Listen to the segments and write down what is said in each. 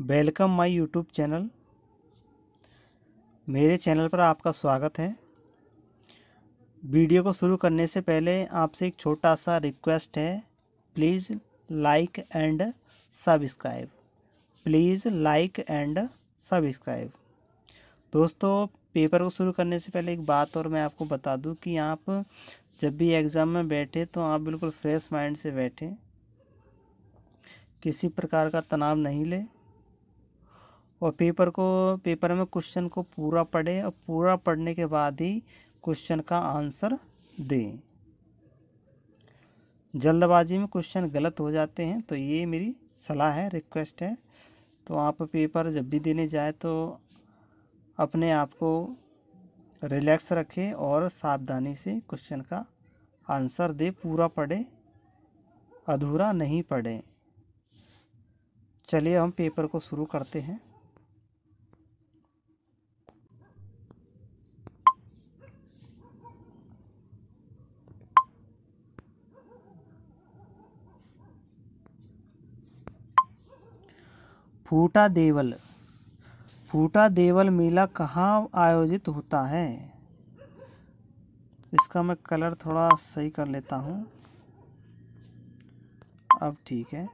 welcome my YouTube channel मेरे channel पर आपका स्वागत है वीडियो को शुरू करने से पहले आपसे एक छोटा सा रिक्वेस्ट है please like and subscribe please like and subscribe दोस्तों पेपर को शुरू करने से पहले एक बात और मैं आपको बता दूं कि आप जब भी एग्ज़ाम में बैठे तो आप बिल्कुल फ्रेश माइंड से बैठें किसी प्रकार का तनाव नहीं लें और पेपर को पेपर में क्वेश्चन को पूरा पढ़े और पूरा पढ़ने के बाद ही क्वेश्चन का आंसर दें जल्दबाजी में क्वेश्चन गलत हो जाते हैं तो ये मेरी सलाह है रिक्वेस्ट है तो आप पेपर जब भी देने जाए तो अपने आप को रिलैक्स रखें और सावधानी से क्वेश्चन का आंसर दे पूरा पढ़े अधूरा नहीं पढ़े चलिए हम पेपर को शुरू करते हैं फूटा देवल फूटा देवल मेला कहाँ आयोजित होता है इसका मैं कलर थोड़ा सही कर लेता हूँ अब ठीक है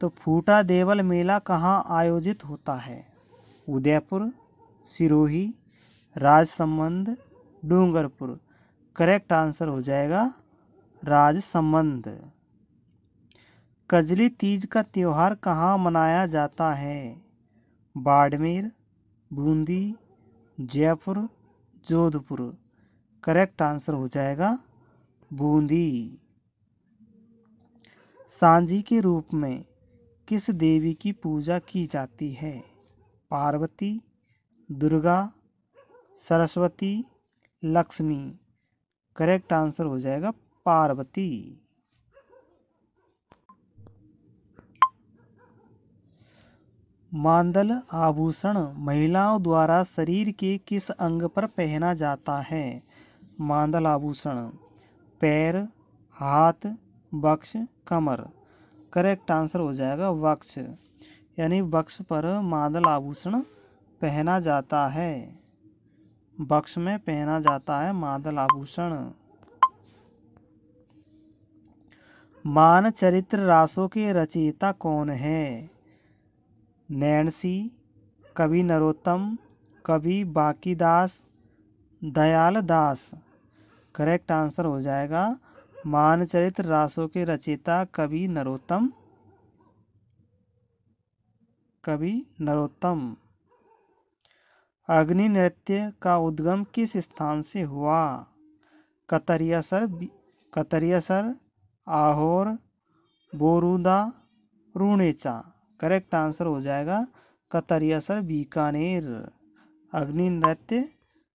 तो फूटा देवल मेला कहाँ आयोजित होता है उदयपुर सिरोही राजसमंद डूंगरपुर करेक्ट आंसर हो जाएगा राजसमंद कजली तीज का त्यौहार कहाँ मनाया जाता है बाड़मेर बूंदी जयपुर जोधपुर करेक्ट आंसर हो जाएगा बूंदी सांझी के रूप में किस देवी की पूजा की जाती है पार्वती दुर्गा सरस्वती लक्ष्मी करेक्ट आंसर हो जाएगा पार्वती मांदल आभूषण महिलाओं द्वारा शरीर के किस अंग पर पहना जाता है मांदल आभूषण पैर हाथ बक्ष कमर करेक्ट आंसर हो जाएगा वक्ष यानी वक्ष पर मांदल आभूषण पहना जाता है बक्ष में पहना जाता है मादल आभूषण मानचरित्र रासों के रचयिता कौन है नैन्सी कवि नरोत्तम कवि बाकी दास दयाल दास करेक्ट आंसर हो जाएगा मानचरित रासों के रचेता कवि नरोत्तम कवि नरोत्तम अग्नि नृत्य का उद्गम किस स्थान से हुआ कतरियासर कतरियासर आहोर बोरुदा रूणेचा करेक्ट आंसर हो जाएगा कतरिया सर बीकानेर अग्नि नृत्य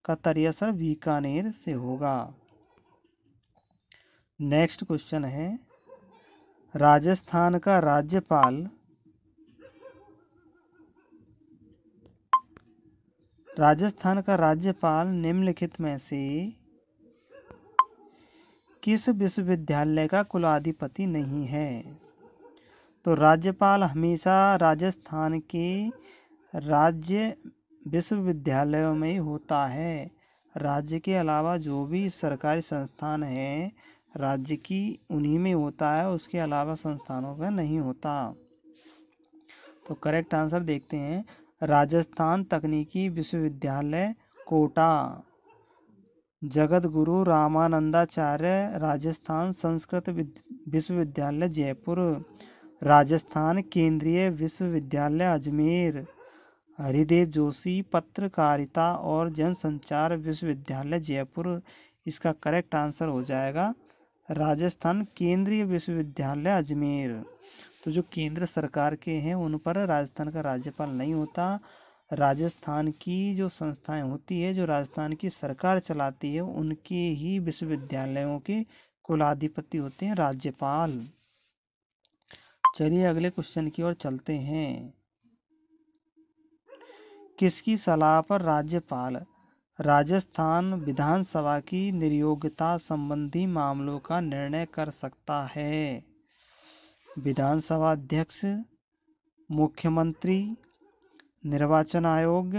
कतरिया सर बीकानेर से होगा नेक्स्ट क्वेश्चन है राजस्थान का राज्यपाल राजस्थान का राज्यपाल निम्नलिखित में से किस विश्वविद्यालय का कुलाधिपति नहीं है तो राज्यपाल हमेशा राजस्थान के राज्य विश्वविद्यालयों में ही होता है राज्य के अलावा जो भी सरकारी संस्थान हैं राज्य की उन्हीं में होता है उसके अलावा संस्थानों में नहीं होता तो करेक्ट आंसर देखते हैं राजस्थान तकनीकी विश्वविद्यालय कोटा जगत गुरु रामानंदाचार्य राजस्थान संस्कृत विश्वविद्यालय जयपुर राजस्थान केंद्रीय विश्वविद्यालय अजमेर हरिदेव जोशी पत्रकारिता और जनसंचार विश्वविद्यालय जयपुर इसका करेक्ट आंसर हो जाएगा राजस्थान केंद्रीय विश्वविद्यालय अजमेर तो जो केंद्र सरकार के हैं उन पर राजस्थान का राज्यपाल नहीं होता राजस्थान की जो संस्थाएं होती है जो राजस्थान की सरकार चलाती है उनके ही विश्वविद्यालयों के कुलाधिपति होते हैं राज्यपाल चलिए अगले क्वेश्चन की ओर चलते हैं किसकी सलाह पर राज्यपाल राजस्थान विधानसभा की निर्योग्यता संबंधी मामलों का निर्णय कर सकता है विधानसभा अध्यक्ष मुख्यमंत्री निर्वाचन आयोग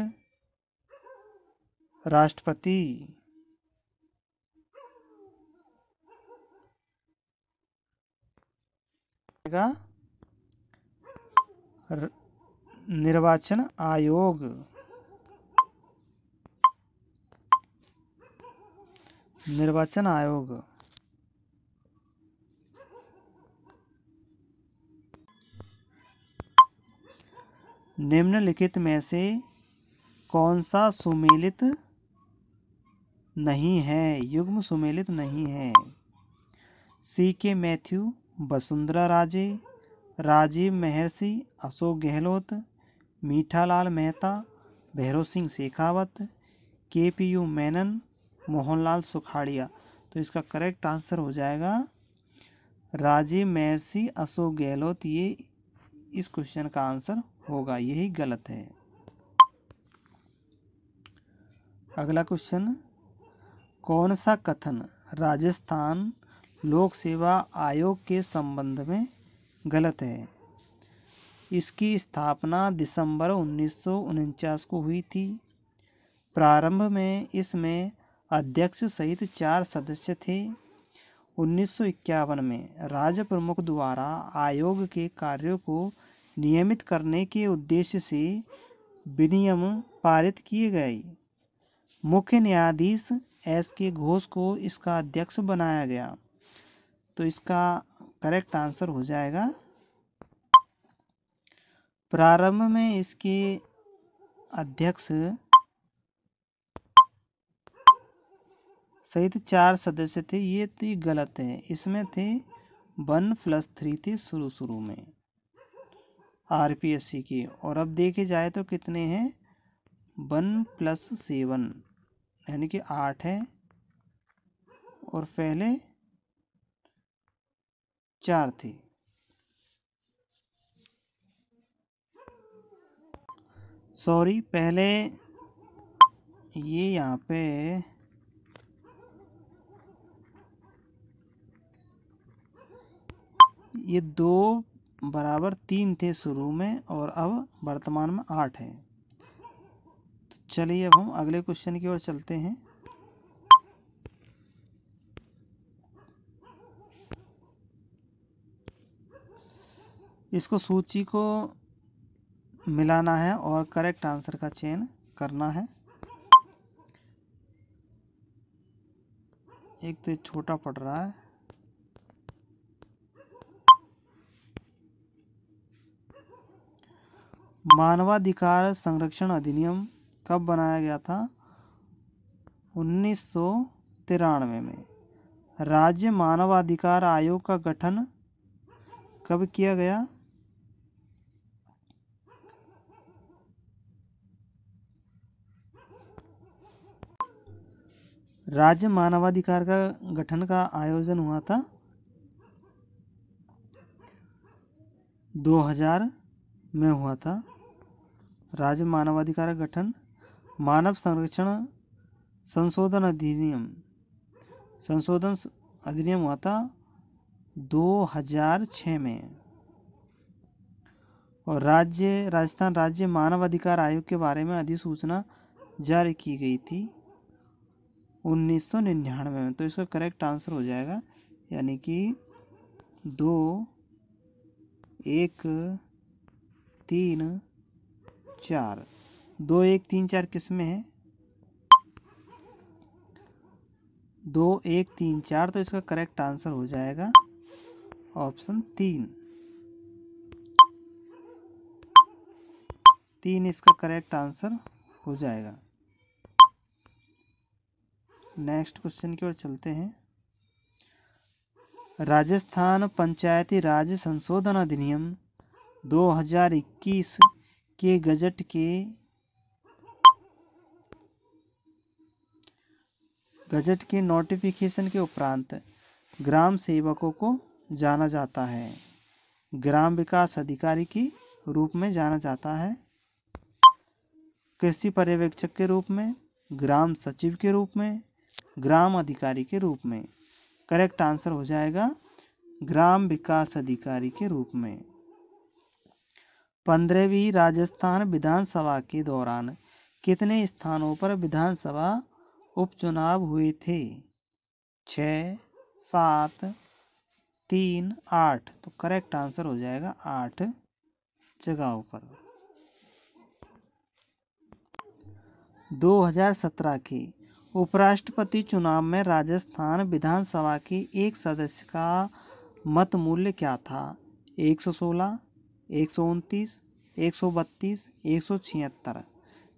राष्ट्रपति का निर्वाचन आयोग निर्वाचन आयोग निम्नलिखित में से कौन सा सुमेलित नहीं है युग्म सुमेलित नहीं है सी के मैथ्यू वसुंधरा राजे राजीव महर्षि Ashok Gehlot Mithalal Mehta Bhairav Singh Shekhawat K P U Menon Mohanlal Sukhadia तो इसका करेक्ट आंसर हो जाएगा राजीव महर्षि अशोक गहलोत ये इस क्वेश्चन का आंसर होगा यही गलत है अगला क्वेश्चन कौन सा कथन राजस्थान लोक सेवा आयोग के संबंध में गलत है इसकी स्थापना दिसंबर उन्नीस को हुई थी प्रारंभ में इसमें अध्यक्ष सहित चार सदस्य थे उन्नीस में राज्य प्रमुख द्वारा आयोग के कार्यों को नियमित करने के उद्देश्य से विनियम पारित किए गए मुख्य न्यायाधीश एस के घोष को इसका अध्यक्ष बनाया गया तो इसका करेक्ट आंसर हो जाएगा प्रारंभ में इसके अध्यक्ष सहित चार सदस्य थे ये तो गलत है इसमें थे वन प्लस थ्री थे शुरू शुरू में आरपीएससी के और अब देखे जाए तो कितने हैं वन प्लस सेवन यानी कि आठ है और पहले चार थी सॉरी पहले ये यहाँ पे ये दो बराबर तीन थे शुरू में और अब वर्तमान में आठ हैं तो चलिए अब हम अगले क्वेश्चन की ओर चलते हैं इसको सूची को मिलाना है और करेक्ट आंसर का चयन करना है एक तो छोटा पड़ रहा है मानवाधिकार संरक्षण अधिनियम कब बनाया गया था उन्नीस तिरानवे में राज्य मानवाधिकार आयोग का गठन कब किया गया राज्य मानवाधिकार का गठन का आयोजन हुआ था 2000 में हुआ था राज्य मानवाधिकार का गठन मानव संरक्षण संशोधन अधिनियम संशोधन अधिनियम हुआ था 2006 में और राज्य राजस्थान राज्य मानव अधिकार आयोग के बारे में अधिसूचना जारी की गई थी उन्नीस सौ निन्यानवे में तो इसका करेक्ट आंसर हो जाएगा यानी कि दो एक तीन चार दो एक तीन चार किस में है दो एक तीन चार तो इसका करेक्ट आंसर हो जाएगा ऑप्शन तीन तीन इसका करेक्ट आंसर हो जाएगा नेक्स्ट क्वेश्चन की ओर चलते हैं राजस्थान पंचायती राज संशोधन अधिनियम 2021 के गजट के गजट के नोटिफिकेशन के उपरांत ग्राम सेवकों को जाना जाता है ग्राम विकास अधिकारी के रूप में जाना जाता है कृषि पर्यवेक्षक के रूप में ग्राम सचिव के रूप में ग्राम अधिकारी के रूप में करेक्ट आंसर हो जाएगा ग्राम विकास अधिकारी के रूप में पंद्रहवीं राजस्थान विधानसभा के दौरान कितने स्थानों पर विधानसभा उपचुनाव हुए थे छ सात तीन आठ तो करेक्ट आंसर हो जाएगा आठ जगहों पर 2017 के उपराष्ट्रपति चुनाव में राजस्थान विधानसभा के एक सदस्य का मत मूल्य क्या था एक सौ सोलह एक सौ उनतीस एक सौ बत्तीस एक सौ छिहत्तर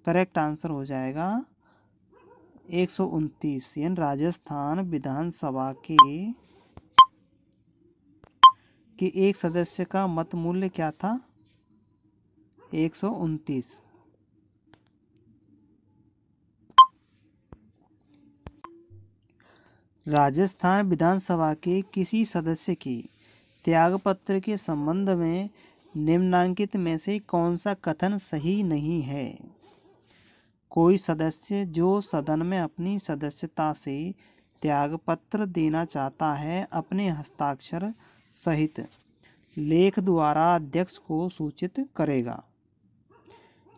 करेक्ट आंसर हो जाएगा एक सौ उनतीस यानी राजस्थान विधानसभा के कि एक सदस्य का मत मूल्य क्या था एक सौ उनतीस राजस्थान विधानसभा के किसी सदस्य की त्यागपत्र के संबंध में निम्नांकित में से कौन सा कथन सही नहीं है कोई सदस्य जो सदन में अपनी सदस्यता से त्यागपत्र देना चाहता है अपने हस्ताक्षर सहित लेख द्वारा अध्यक्ष को सूचित करेगा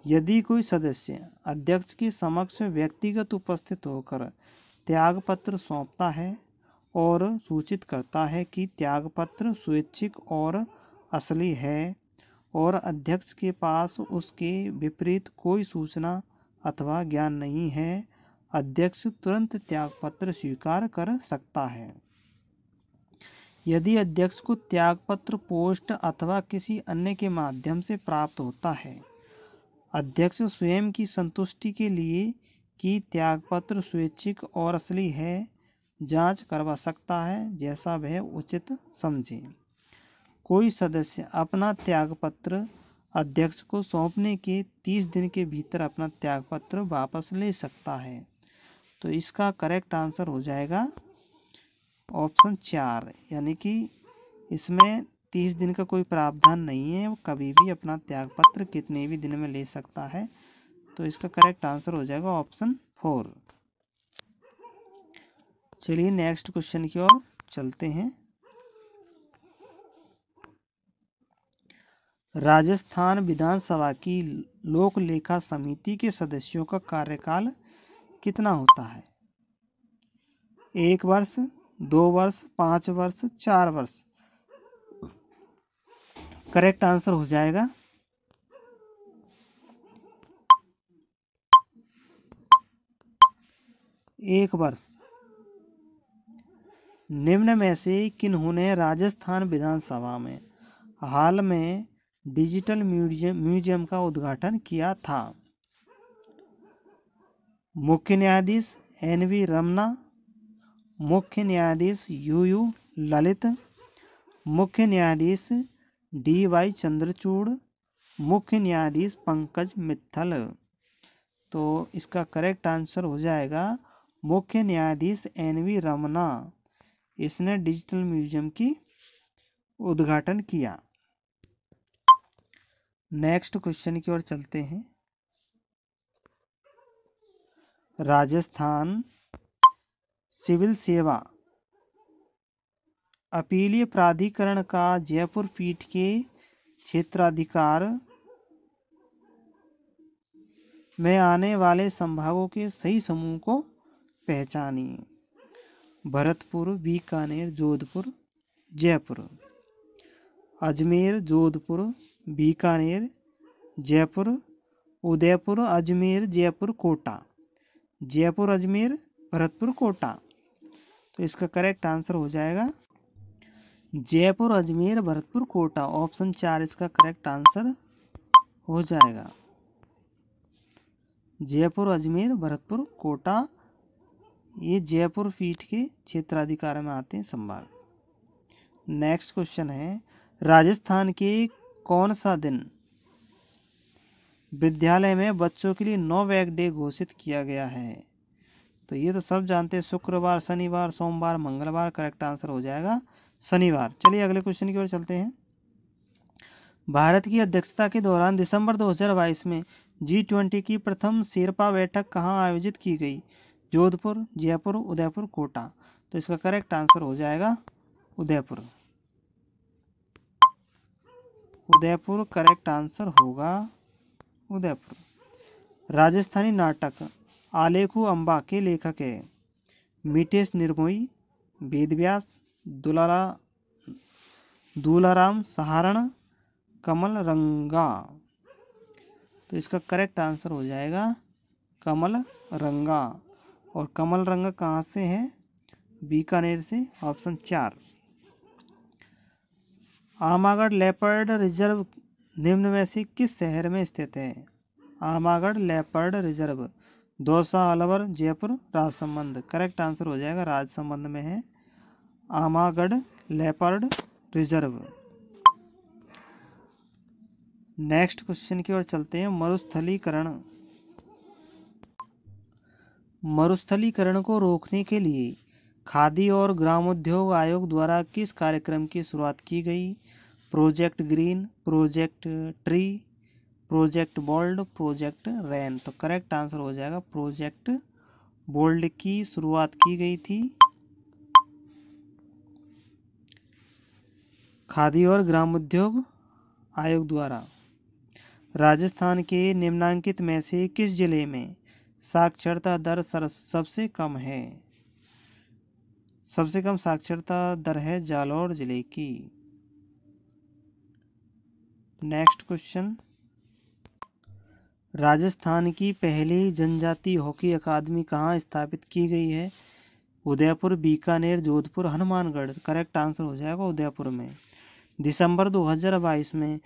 यदि कोई सदस्य अध्यक्ष के समक्ष व्यक्तिगत उपस्थित होकर त्यागपत्र सौंपता है और सूचित करता है कि त्यागपत्र स्वैच्छिक और असली है और अध्यक्ष के पास उसके विपरीत कोई सूचना अथवा ज्ञान नहीं है अध्यक्ष तुरंत त्यागपत्र स्वीकार कर सकता है यदि अध्यक्ष को त्यागपत्र पोस्ट अथवा किसी अन्य के माध्यम से प्राप्त होता है अध्यक्ष स्वयं की संतुष्टि के लिए कि त्यागपत्र स्वैच्छिक और असली है जांच करवा सकता है जैसा वह उचित समझे कोई सदस्य अपना त्यागपत्र अध्यक्ष को सौंपने के तीस दिन के भीतर अपना त्यागपत्र वापस ले सकता है तो इसका करेक्ट आंसर हो जाएगा ऑप्शन चार यानी कि इसमें तीस दिन का कोई प्रावधान नहीं है वो कभी भी अपना त्यागपत्र कितने भी दिन में ले सकता है तो इसका करेक्ट आंसर हो जाएगा ऑप्शन फोर चलिए नेक्स्ट क्वेश्चन की ओर चलते हैं राजस्थान विधानसभा की लोक लेखा समिति के सदस्यों का कार्यकाल कितना होता है एक वर्ष दो वर्ष पांच वर्ष चार वर्ष करेक्ट आंसर हो जाएगा एक वर्ष निम्न में से किन्होंने राजस्थान विधानसभा में हाल में डिजिटल म्यूजियम म्यूजियम का उद्घाटन किया था मुख्य न्यायाधीश एन वी रमना मुख्य न्यायाधीश यू यू ललित मुख्य न्यायाधीश डी वाई चंद्रचूड़ मुख्य न्यायाधीश पंकज मित्तल तो इसका करेक्ट आंसर हो जाएगा मुख्य न्यायाधीश एन वी रमना इसने डिजिटल म्यूजियम की उद्घाटन किया नेक्स्ट क्वेश्चन की ओर चलते हैं राजस्थान सिविल सेवा अपीलीय प्राधिकरण का जयपुर पीठ के क्षेत्राधिकार में आने वाले संभागों के सही समूह को पहचानी भरतपुर बीकानेर जोधपुर जयपुर अजमेर जोधपुर बीकानेर जयपुर उदयपुर अजमेर जयपुर कोटा जयपुर अजमेर भरतपुर कोटा तो इसका करेक्ट आंसर हो जाएगा जयपुर अजमेर भरतपुर कोटा ऑप्शन चार इसका करेक्ट आंसर हो जाएगा जयपुर अजमेर भरतपुर कोटा ये जयपुर पीठ के क्षेत्राधिकार में आते हैं संभाग नेक्स्ट क्वेश्चन है राजस्थान के कौन सा दिन विद्यालय में बच्चों के लिए नो वैग डे घोषित किया गया है तो ये तो सब जानते हैं शुक्रवार शनिवार सोमवार मंगलवार करेक्ट आंसर हो जाएगा शनिवार चलिए अगले क्वेश्चन की ओर चलते हैं भारत की अध्यक्षता के दौरान दिसंबर 2022 में जी ट्वेंटी की प्रथम शेरपा बैठक कहाँ आयोजित की गई जोधपुर जयपुर उदयपुर कोटा तो इसका करेक्ट आंसर हो जाएगा उदयपुर उदयपुर करेक्ट आंसर होगा उदयपुर राजस्थानी नाटक आलेखू अम्बा के लेखक है मिटेश निर्मोई वेदव्यास दुलारा दूलाराम सहारण कमल रंगा तो इसका करेक्ट आंसर हो जाएगा कमल रंगा और कमल रंग कहाँ से है बीकानेर से ऑप्शन चार आमागढ़ लेपर्ड रिजर्व निम्न में से किस शहर में स्थित है Amagarh leopard reserve Dausa Alwar Jaipur Rajsamand correct answer हो जाएगा राजसंबंध में है Amagarh leopard reserve next question की ओर चलते हैं मरुस्थलीकरण मरुस्थलीकरण को रोकने के लिए खादी और ग्रामोद्योग आयोग द्वारा किस कार्यक्रम की शुरुआत की गई project green project tree project bold project rain तो करेक्ट आंसर हो जाएगा प्रोजेक्ट बोल्ड की शुरुआत की गई थी खादी और ग्रामोद्योग आयोग द्वारा राजस्थान के निम्नांकित में से किस जिले में साक्षरता दर सर सबसे कम है सबसे कम साक्षरता दर है जालौर ज़िले की नेक्स्ट क्वेश्चन राजस्थान की पहली जनजाति हॉकी अकादमी कहाँ स्थापित की गई है उदयपुर बीकानेर जोधपुर हनुमानगढ़ करेक्ट आंसर हो जाएगा उदयपुर में दिसंबर 2022 में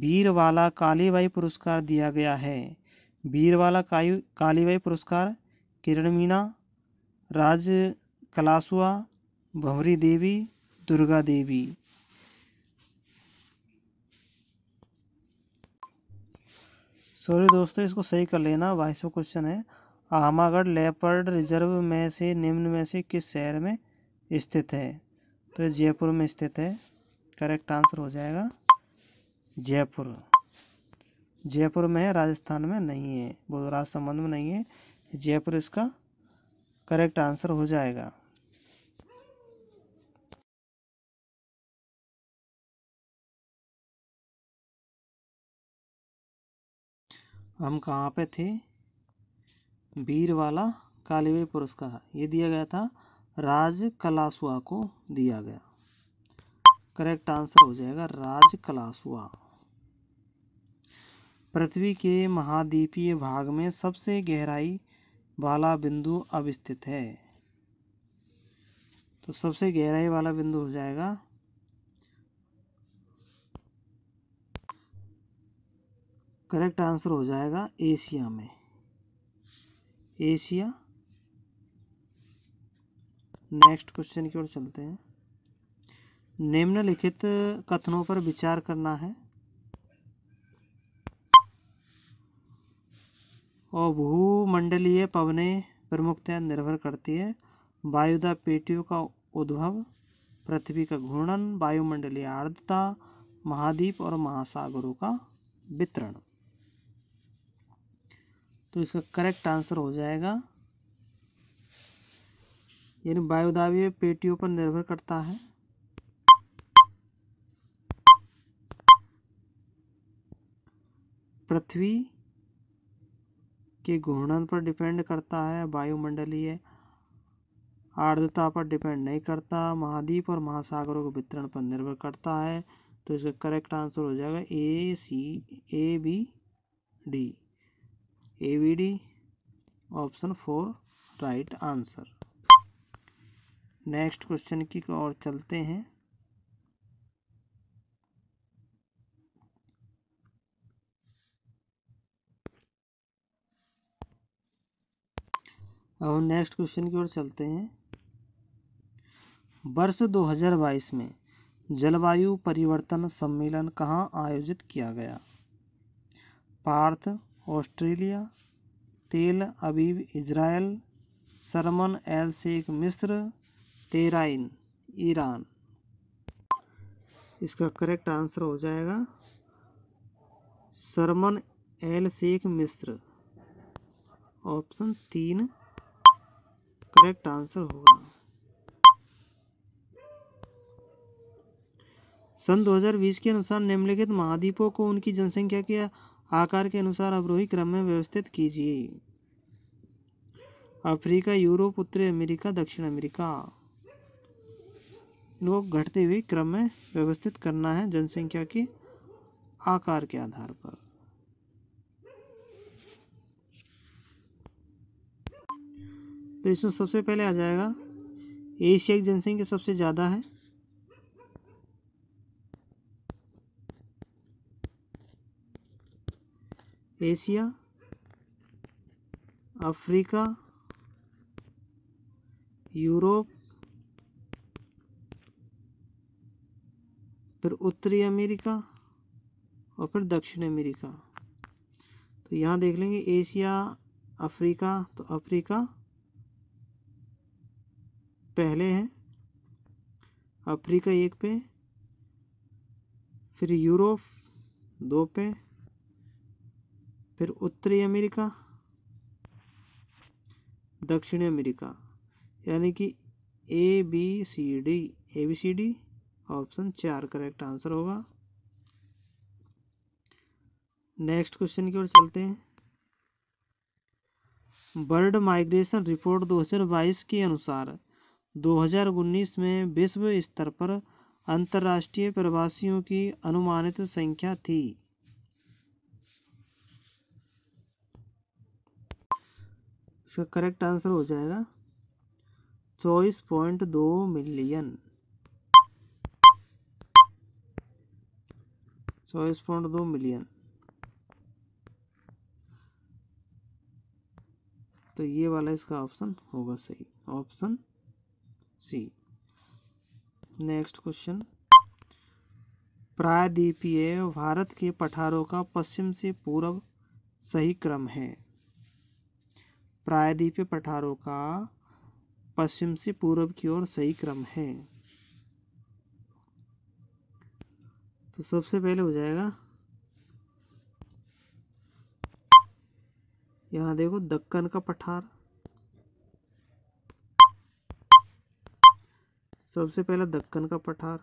वीरवाला कालीबाई पुरस्कार दिया गया है बीरवाला कायु कालीबाई पुरस्कार किरण मीणा राज कलासुआ भवरी देवी दुर्गा देवी सॉरी दोस्तों इसको सही कर लेना बाईसवा क्वेश्चन है आमागढ़ लेपर्ड रिजर्व में से निम्न में से किस शहर में स्थित है तो जयपुर में स्थित है करेक्ट आंसर हो जाएगा जयपुर जयपुर में है राजस्थान में नहीं है वो राजसमंद में नहीं है जयपुर इसका करेक्ट आंसर हो जाएगा हम कहाँ पे थे बीर वाला कालीबाई पुरस्कार ये दिया गया था राज कलासुआ को दिया गया करेक्ट आंसर हो जाएगा राज कलासुआ पृथ्वी के महाद्वीपीय भाग में सबसे गहराई वाला बिंदु अब स्थित है तो सबसे गहराई वाला बिंदु हो जाएगा करेक्ट आंसर हो जाएगा एशिया में एशिया नेक्स्ट क्वेश्चन की ओर चलते हैं निम्नलिखित कथनों पर विचार करना है और भूमंडलीय पवने प्रमुखतया निर्भर करती है वायुदा पेटियों का उद्भव पृथ्वी का घूर्णन वायुमंडलीय आर्द्रता महाद्वीप और महासागरों का वितरण तो इसका करेक्ट आंसर हो जाएगा यानी वायुदावीय पेटियों पर निर्भर करता है पृथ्वी के घूर्णन पर डिपेंड करता है वायुमंडलीय आर्द्रता पर डिपेंड नहीं करता महाद्वीप और महासागरों के वितरण पर निर्भर करता है तो इसका करेक्ट आंसर हो जाएगा A C A B D A B D option four right answer next question की ओर चलते हैं अब नेक्स्ट क्वेश्चन की ओर चलते हैं वर्ष 2022 में जलवायु परिवर्तन सम्मेलन कहाँ आयोजित किया गया Perth Australia Tel Aviv Israel Sharm el Sheikh मिस्र तेराइन ईरान इसका करेक्ट आंसर हो जाएगा सरमन एल शेख मिस्र ऑप्शन तीन करेक्ट आंसर होगा सन 2020 के अनुसार निम्नलिखित महाद्वीपों को उनकी जनसंख्या के आकार के अनुसार अवरोही क्रम में व्यवस्थित कीजिए अफ्रीका यूरोप उत्तरी अमेरिका दक्षिण अमेरिका लोग घटते हुए क्रम में व्यवस्थित करना है जनसंख्या के आकार के आधार पर तो इसमें सबसे पहले आ जाएगा एशियाई जनसंख्या सबसे ज़्यादा है एशिया अफ्रीका यूरोप फिर उत्तरी अमेरिका और फिर दक्षिण अमेरिका तो यहाँ देख लेंगे एशिया अफ्रीका तो अफ्रीका पहले हैं अफ्रीका एक पे फिर यूरोप दो पे फिर उत्तरी अमेरिका दक्षिणी अमेरिका यानी कि A B C D A B C D option चार करेक्ट आंसर होगा नेक्स्ट क्वेश्चन की ओर चलते हैं बर्ड माइग्रेशन रिपोर्ट 2022 के अनुसार 2019 में विश्व स्तर पर अंतर्राष्ट्रीय प्रवासियों की अनुमानित संख्या थी इसका करेक्ट आंसर हो जाएगा चौबीस पॉइंट दो मिलियन चौबीस पॉइंट दो मिलियन तो ये वाला इसका ऑप्शन होगा सही ऑप्शन सी नेक्स्ट क्वेश्चन प्रायद्वीपीय भारत के पठारों का पश्चिम से पूर्व सही क्रम है प्रायद्वीपीय पठारों का पश्चिम से पूर्व की ओर सही क्रम है तो सबसे पहले हो जाएगा यहाँ देखो दक्कन का पठार सबसे पहला दक्कन का पठार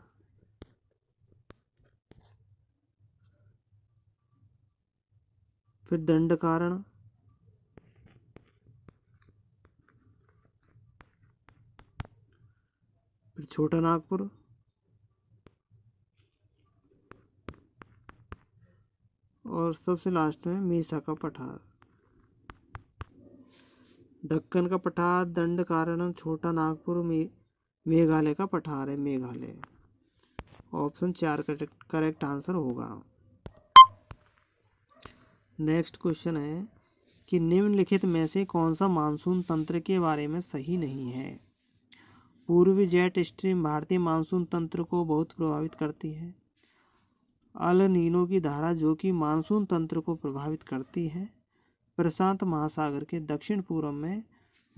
फिर दंड कारण फिर छोटा नागपुर और सबसे लास्ट में मीसा का पठार दक्कन का पठार दंड कारण छोटा नागपुर में मेघालय का पठार है मेघालय ऑप्शन चार करेक्ट आंसर होगा नेक्स्ट क्वेश्चन है कि निम्नलिखित में से कौन सा मानसून तंत्र के बारे में सही नहीं है पूर्वी जेट स्ट्रीम भारतीय मानसून तंत्र को बहुत प्रभावित करती है अल नीनो की धारा जो कि मानसून तंत्र को प्रभावित करती है प्रशांत महासागर के दक्षिण पूर्व में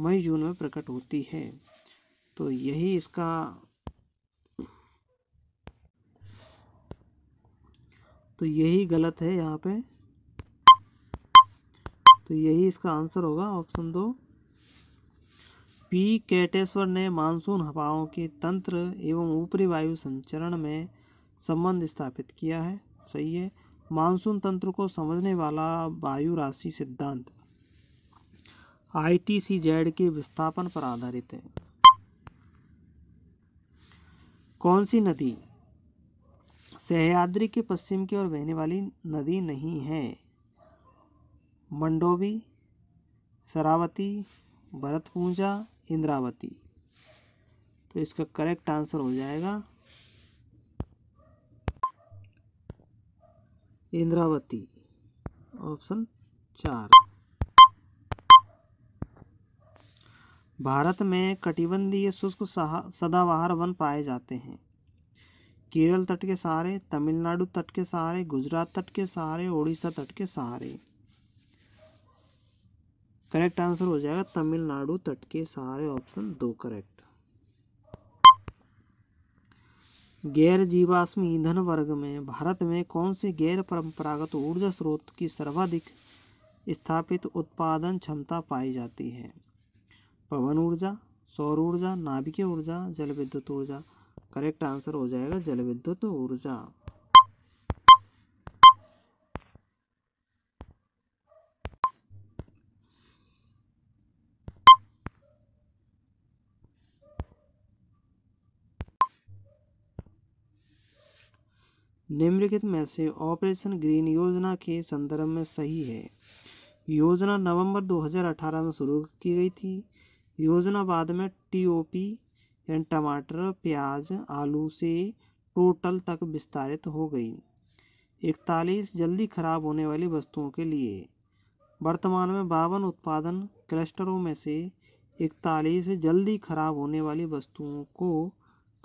मई जून में प्रकट होती है तो यही इसका तो यही गलत है यहाँ पे तो यही इसका आंसर होगा ऑप्शन दो पी केटेश्वर ने मानसून हवाओं के तंत्र एवं ऊपरी वायु संचरण में संबंध स्थापित किया है सही है मानसून तंत्र को समझने वाला वायु राशि सिद्धांत आई टी सी जेड के विस्थापन पर आधारित है कौन सी नदी सहयाद्री के पश्चिम की ओर बहने वाली नदी नहीं है मंडोवी सरावती भरतपूंजा इंद्रावती तो इसका करेक्ट आंसर हो जाएगा इंद्रावती ऑप्शन चार भारत में कटिबंधीय शुष्क सदाबहार वन पाए जाते हैं केरल तट के सहारे तमिलनाडु तट के सहारे गुजरात तट के सहारे उड़ीसा तट के सहारे करेक्ट आंसर हो जाएगा तमिलनाडु तट के सहारे ऑप्शन दो करेक्ट गैर जीवाश्मी ईंधन वर्ग में भारत में कौन से गैर परंपरागत ऊर्जा स्रोत की सर्वाधिक स्थापित उत्पादन क्षमता पाई जाती है पवन ऊर्जा सौर ऊर्जा नाभिकीय ऊर्जा जल विद्युत ऊर्जा करेक्ट आंसर हो जाएगा जल विद्युत ऊर्जा निम्नलिखित में से ऑपरेशन ग्रीन योजना के संदर्भ में सही है योजना नवंबर 2018 में शुरू की गई थी योजना बाद में टीओपी यानी टमाटर प्याज आलू से टोटल तक विस्तारित हो गई इकतालीस जल्दी खराब होने वाली वस्तुओं के लिए वर्तमान में बावन उत्पादन क्लस्टरों में से इकतालीस जल्दी खराब होने वाली वस्तुओं को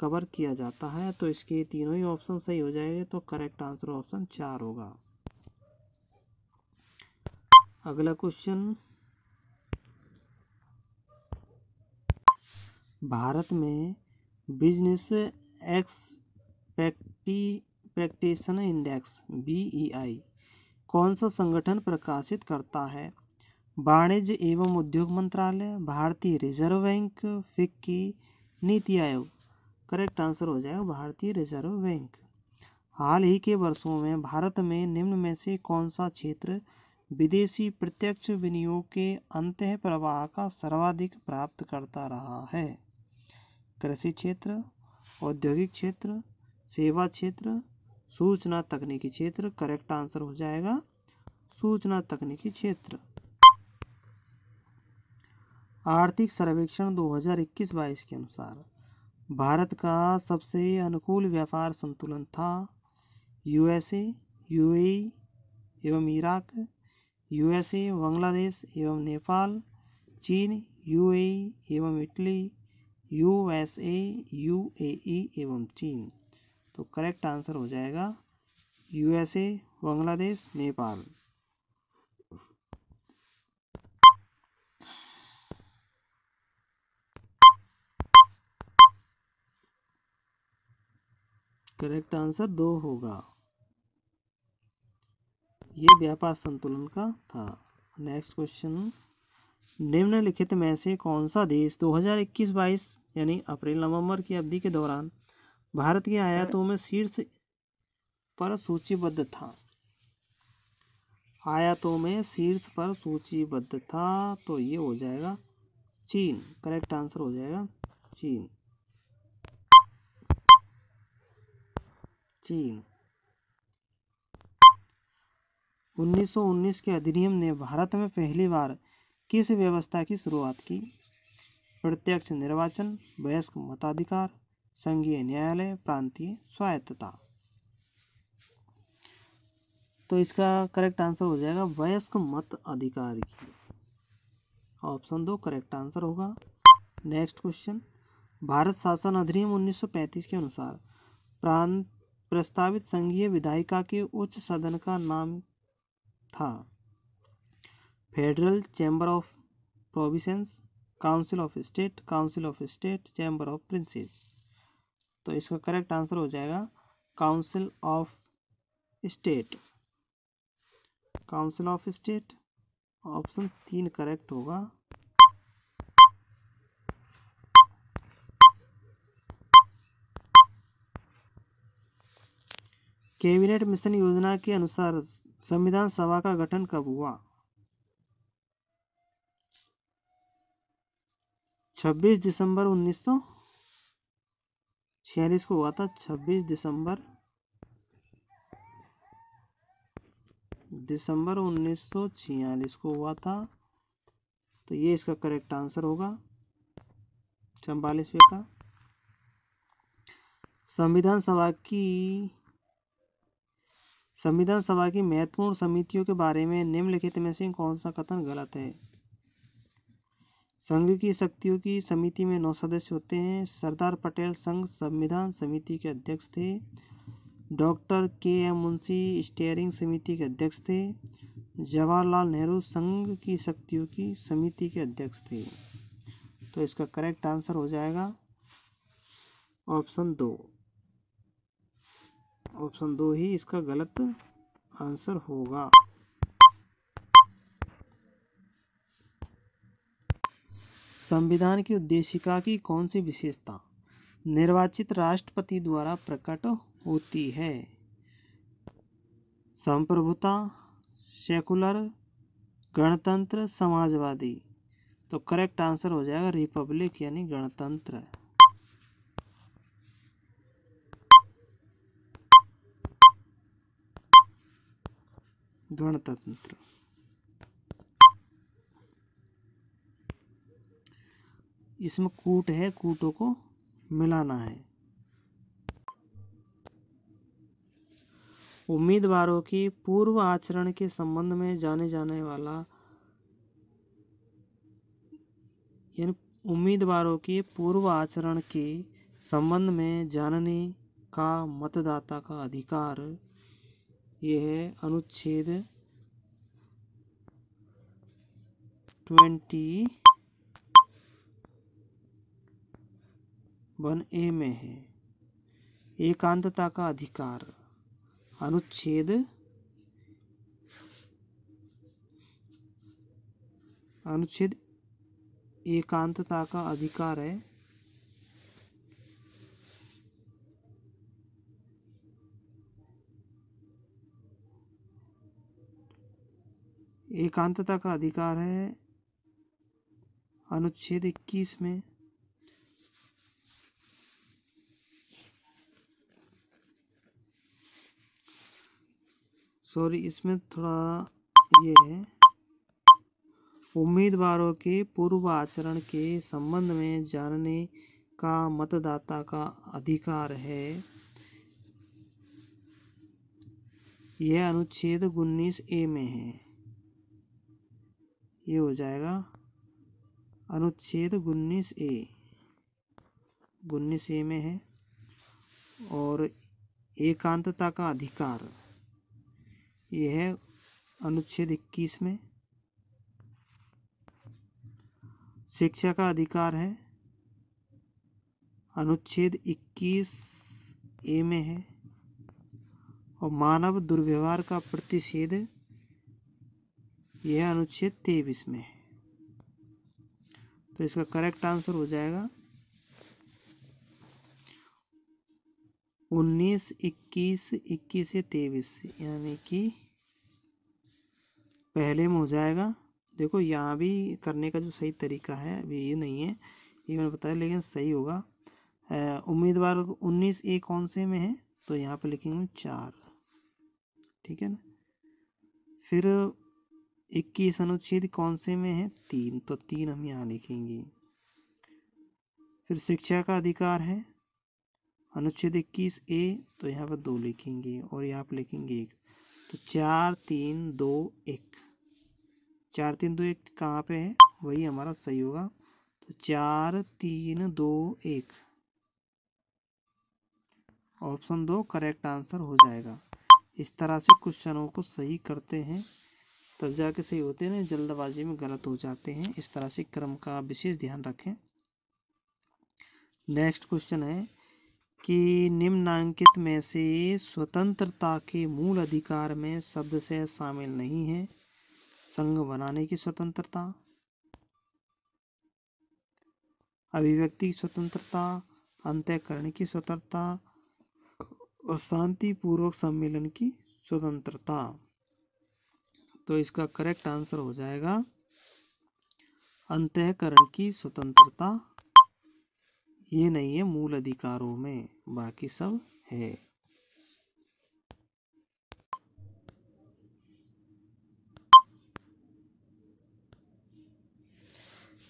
कवर किया जाता है तो इसके तीनों ही ऑप्शन सही हो जाएंगे तो करेक्ट आंसर ऑप्शन चार होगा अगला क्वेश्चन भारत में बिजनेस एक्सपेक्टी प्रैक्टिशनर इंडेक्स बी कौन सा संगठन प्रकाशित करता है वाणिज्य एवं उद्योग मंत्रालय भारतीय रिजर्व बैंक फिक्की नीति आयोग करेक्ट आंसर हो जाएगा भारतीय रिजर्व बैंक हाल ही के वर्षों में भारत में निम्न में से कौन सा क्षेत्र विदेशी प्रत्यक्ष विनियोग के अंत प्रवाह का सर्वाधिक प्राप्त करता रहा है कृषि क्षेत्र औद्योगिक क्षेत्र सेवा क्षेत्र सूचना तकनीकी क्षेत्र करेक्ट आंसर हो जाएगा सूचना तकनीकी क्षेत्र आर्थिक सर्वेक्षण 2021-22 के अनुसार भारत का सबसे अनुकूल व्यापार संतुलन था यूएसए यूएई एवं इराक यूएसए बांग्लादेश एवं नेपाल चीन यूएई एवं इटली यूएसए यूएई एवं चीन तो करेक्ट आंसर हो जाएगा USA Bangladesh Nepal correct answer दो होगा ये व्यापार संतुलन का था नेक्स्ट क्वेश्चन निम्नलिखित में से कौन सा देश 2021-22 यानी अप्रैल नवंबर की अवधि के दौरान भारत के आयातों में शीर्ष पर सूचीबद्ध था आयातों में शीर्ष पर सूचीबद्ध था तो ये हो जाएगा चीन करेक्ट आंसर हो जाएगा चीन चीन 1919 के अधिनियम ने भारत में पहली बार किस व्यवस्था की शुरुआत की प्रत्यक्ष निर्वाचन वयस्क मताधिकार संघीय न्यायालय प्रांतीय स्वायत्तता तो इसका करेक्ट आंसर हो जाएगा वयस्क मत अधिकार की ऑप्शन दो करेक्ट आंसर होगा नेक्स्ट क्वेश्चन भारत शासन अधिनियम 1935 के अनुसार प्रांत प्रस्तावित संघीय विधायिका के उच्च सदन का नाम था federal chamber of provinces council of state council of state chamber of princes तो इसका करेक्ट आंसर हो जाएगा council of state council of state option तीन करेक्ट होगा कैबिनेट मिशन योजना के अनुसार संविधान सभा का गठन कब हुआ छब्बीस दिसंबर उन्नीस सौ छियालीस को हुआ था छब्बीस दिसंबर दिसंबर उन्नीस सौ छियालीस को हुआ था तो ये इसका करेक्ट आंसर होगा चंबालीसवें का संविधान सभा की संविधान सभा की महत्वपूर्ण समितियों के बारे में निम्नलिखित में से कौन सा कथन गलत है संघ की शक्तियों की समिति में नौ सदस्य होते हैं सरदार पटेल संघ संविधान समिति के अध्यक्ष थे डॉक्टर के एम मुंशी स्टेयरिंग समिति के अध्यक्ष थे जवाहरलाल नेहरू संघ की शक्तियों की समिति के अध्यक्ष थे तो इसका करेक्ट आंसर हो जाएगा ऑप्शन दो ऑप्शन दो ही इसका गलत आंसर होगा संविधान की उद्देशिका की कौन सी विशेषता निर्वाचित राष्ट्रपति द्वारा प्रकट होती है संप्रभुता सेकुलर गणतंत्र समाजवादी तो करेक्ट आंसर हो जाएगा रिपब्लिक यानी गणतंत्र गणतंत्र इसमें कूट है कूटों को मिलाना है उम्मीदवारों की पूर्व आचरण के संबंध में जाने जाने वाला यानी उम्मीदवारों के पूर्व आचरण के संबंध में जानने का मतदाता का अधिकार यह है अनुच्छेद ट्वेंटी वन ए में है एकांतता का अधिकार अनुच्छेद अनुच्छेद एकांतता का अधिकार है एकांतता का अधिकार है अनुच्छेद इक्कीस में सॉरी इसमें थोड़ा ये है उम्मीदवारों के पूर्व आचरण के संबंध में जानने का मतदाता का अधिकार है यह अनुच्छेद उन्नीस ए में है ये हो जाएगा अनुच्छेद उन्नीस ए उन्नीस ए में है और एकांतता का अधिकार ये है अनुच्छेद इक्कीस में शिक्षा का अधिकार है अनुच्छेद 21 ए में है और मानव दुर्व्यवहार का प्रतिषेध यह अनुच्छेद तेईस में है तो इसका करेक्ट आंसर हो जाएगा उन्नीस इक्कीस इक्कीस से तेईस यानी कि पहले में हो जाएगा देखो यहाँ भी करने का जो सही तरीका है अभी ये नहीं है ये मैंने बताया लेकिन सही होगा उम्मीदवार उन्नीस ए कौन से में है तो यहाँ पे लिखेंगे चार ठीक है ना फिर इक्कीस अनुच्छेद कौन से में है तीन तो तीन हम यहाँ लिखेंगे फिर शिक्षा का अधिकार है अनुच्छेद इक्कीस ए तो यहाँ पर दो लिखेंगे और यहाँ पर लिखेंगे एक तो चार तीन दो एक चार तीन दो एक कहाँ पे है वही हमारा सही होगा तो चार तीन दो एक ऑप्शन दो करेक्ट आंसर हो जाएगा इस तरह से क्वेश्चनों को सही करते हैं तब जाके सही होते हैं जल्दबाजी में गलत हो जाते हैं इस तरह से क्रम का विशेष ध्यान रखें नेक्स्ट क्वेश्चन है कि निम्नांकित में से स्वतंत्रता के मूल अधिकार में शब्द से शामिल नहीं है संघ बनाने की स्वतंत्रता अभिव्यक्ति की स्वतंत्रता अंत्यकरण की स्वतंत्रता और शांतिपूर्वक सम्मेलन की स्वतंत्रता तो इसका करेक्ट आंसर हो जाएगा अंतकरण की स्वतंत्रता ये नहीं है मूल अधिकारों में बाकी सब है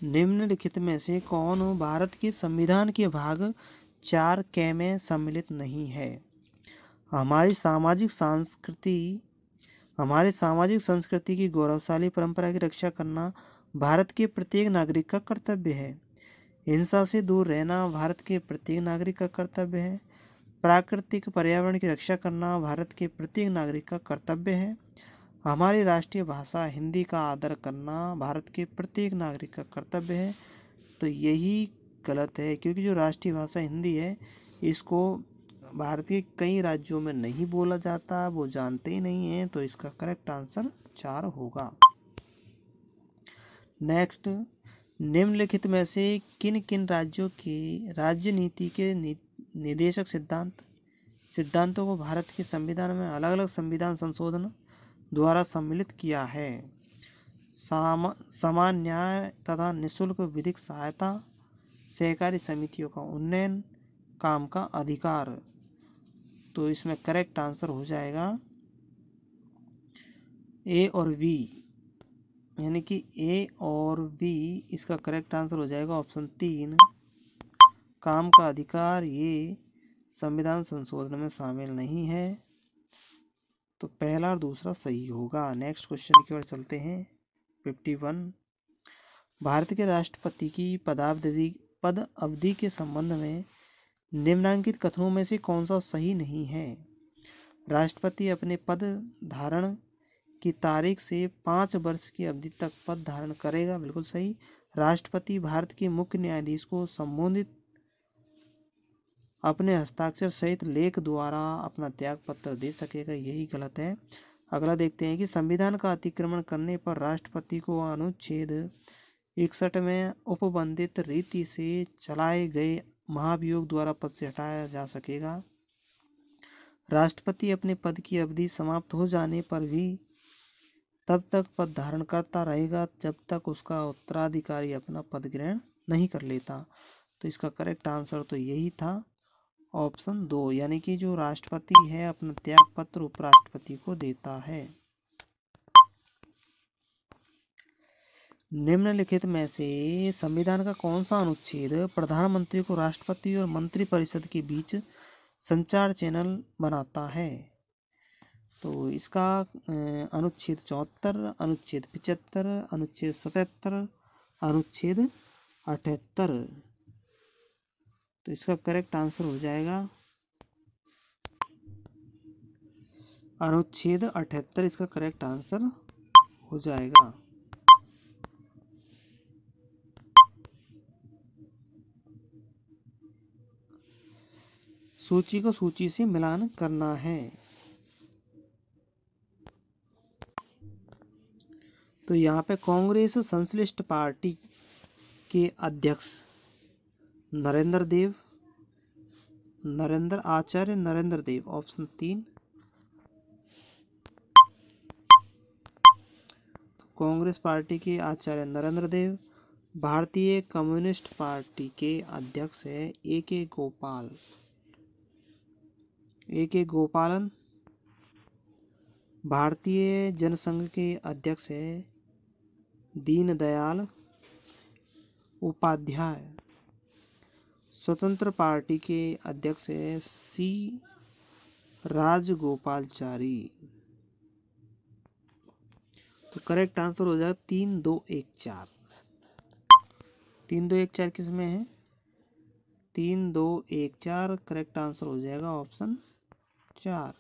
निम्नलिखित में से कौन भारत के संविधान के भाग चार के में सम्मिलित नहीं है हमारी सामाजिक संस्कृति हमारे सामाजिक संस्कृति की गौरवशाली परंपरा की रक्षा करना भारत के प्रत्येक नागरिक का कर्तव्य है हिंसा से दूर रहना भारत के प्रत्येक नागरिक का कर्तव्य है प्राकृतिक पर्यावरण की रक्षा करना भारत के प्रत्येक नागरिक का कर्तव्य है हमारी राष्ट्रीय भाषा हिंदी का आदर करना भारत के प्रत्येक नागरिक का कर्तव्य है तो यही गलत है क्योंकि जो राष्ट्रीय भाषा हिंदी है इसको भारत के कई राज्यों में नहीं बोला जाता वो जानते ही नहीं हैं तो इसका करेक्ट आंसर चार होगा नेक्स्ट निम्नलिखित में से किन किन राज्यों की राज्य नीति के निदेशक सिद्धांत सिद्धांतों को भारत के संविधान में अलग अलग संविधान संशोधन द्वारा सम्मिलित किया है समान न्याय तथा निशुल्क विधिक सहायता सहकारी समितियों का उन्नयन काम का अधिकार तो इसमें करेक्ट आंसर हो जाएगा ए और वी यानी कि ए और बी इसका करेक्ट आंसर हो जाएगा ऑप्शन तीन काम का अधिकार ये संविधान संशोधन में शामिल नहीं है तो पहला और दूसरा सही होगा नेक्स्ट क्वेश्चन की ओर चलते हैं फिफ्टी वन भारत के राष्ट्रपति की पदावधि पद अवधि के संबंध में निम्नांकित कथनों में से कौन सा सही नहीं है राष्ट्रपति अपने पद धारण की तारीख से पाँच वर्ष की अवधि तक पद धारण करेगा बिल्कुल सही राष्ट्रपति भारत के मुख्य न्यायाधीश को संबोधित अपने हस्ताक्षर सहित लेख द्वारा अपना त्याग पत्र दे सकेगा यही गलत है अगला देखते हैं कि संविधान का अतिक्रमण करने पर राष्ट्रपति को अनुच्छेद इकसठ में उपबंधित रीति से चलाए गए महाभियोग द्वारा पद से हटाया जा सकेगा राष्ट्रपति अपने पद की अवधि समाप्त हो जाने पर भी तब तक पद धारण करता रहेगा जब तक उसका उत्तराधिकारी अपना पद ग्रहण नहीं कर लेता तो इसका करेक्ट आंसर तो यही था ऑप्शन दो यानी कि जो राष्ट्रपति है अपना त्याग पत्र उपराष्ट्रपति को देता है निम्नलिखित में से संविधान का कौन सा अनुच्छेद प्रधानमंत्री को राष्ट्रपति और मंत्रिपरिषद के बीच संचार चैनल बनाता है तो इसका अनुच्छेद चौहत्तर अनुच्छेद पिचहत्तर अनुच्छेद सतहत्तर अनुच्छेद अठहत्तर तो इसका करेक्ट आंसर हो जाएगा अनुच्छेद अठहत्तर इसका करेक्ट आंसर हो जाएगा सूची को सूची से मिलान करना है तो यहाँ पे कांग्रेस संश्लिष्ट पार्टी के अध्यक्ष नरेंद्र देव नरेंद्र आचार्य नरेंद्र देव ऑप्शन तीन तो कांग्रेस पार्टी के आचार्य नरेंद्र देव भारतीय कम्युनिस्ट पार्टी के अध्यक्ष है ए के गोपाल ए के गोपालन भारतीय जनसंघ के अध्यक्ष है दीनदयाल उपाध्याय स्वतंत्र पार्टी के अध्यक्ष है सी राजगोपालचारी तो करेक्ट आंसर हो जाएगा तीन दो एक चार तीन दो एक चार किस में है तीन दो एक चार करेक्ट आंसर हो जाएगा ऑप्शन चार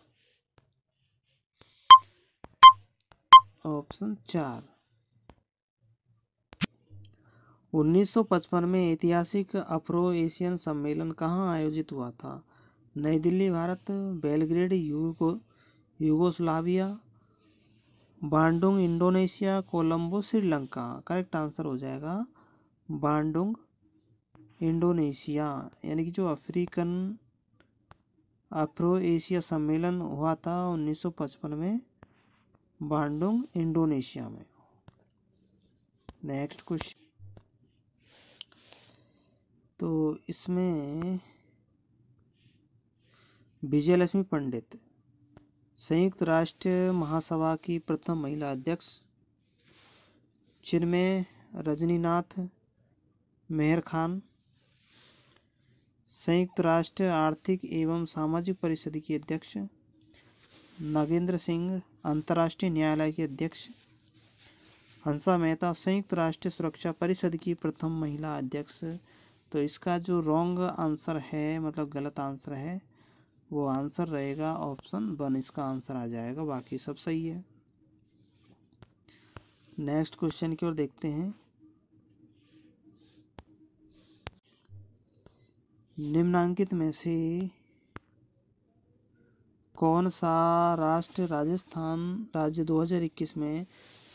ऑप्शन चार 1955 में ऐतिहासिक अफ्रो एशियन सम्मेलन कहाँ आयोजित हुआ था नई Delhi Bharat Belgrade Yugo Yugoslavia Bandung Indonesia Colombo Sri Lanka correct answer हो जाएगा बांडुंग इंडोनेशिया यानी कि जो अफ्रीकन अफ्रो एशिया सम्मेलन हुआ था 1955 में बांडुंग इंडोनेशिया में नेक्स्ट क्वेश्चन तो इसमें विजयलक्ष्मी पंडित संयुक्त राष्ट्र महासभा की प्रथम महिला अध्यक्ष चिन्मय रजनीनाथ मेहर खान संयुक्त राष्ट्र आर्थिक एवं सामाजिक परिषद की अध्यक्ष नागेंद्र सिंह अंतर्राष्ट्रीय न्यायालय के अध्यक्ष हंसा मेहता संयुक्त राष्ट्र सुरक्षा परिषद की प्रथम महिला अध्यक्ष तो इसका जो रॉन्ग आंसर है मतलब गलत आंसर है वो आंसर रहेगा ऑप्शन वन इसका आंसर आ जाएगा बाकी सब सही है नेक्स्ट क्वेश्चन की ओर देखते हैं निम्नांकित में से कौन सा राष्ट्र राजस्थान राज्य 2021 में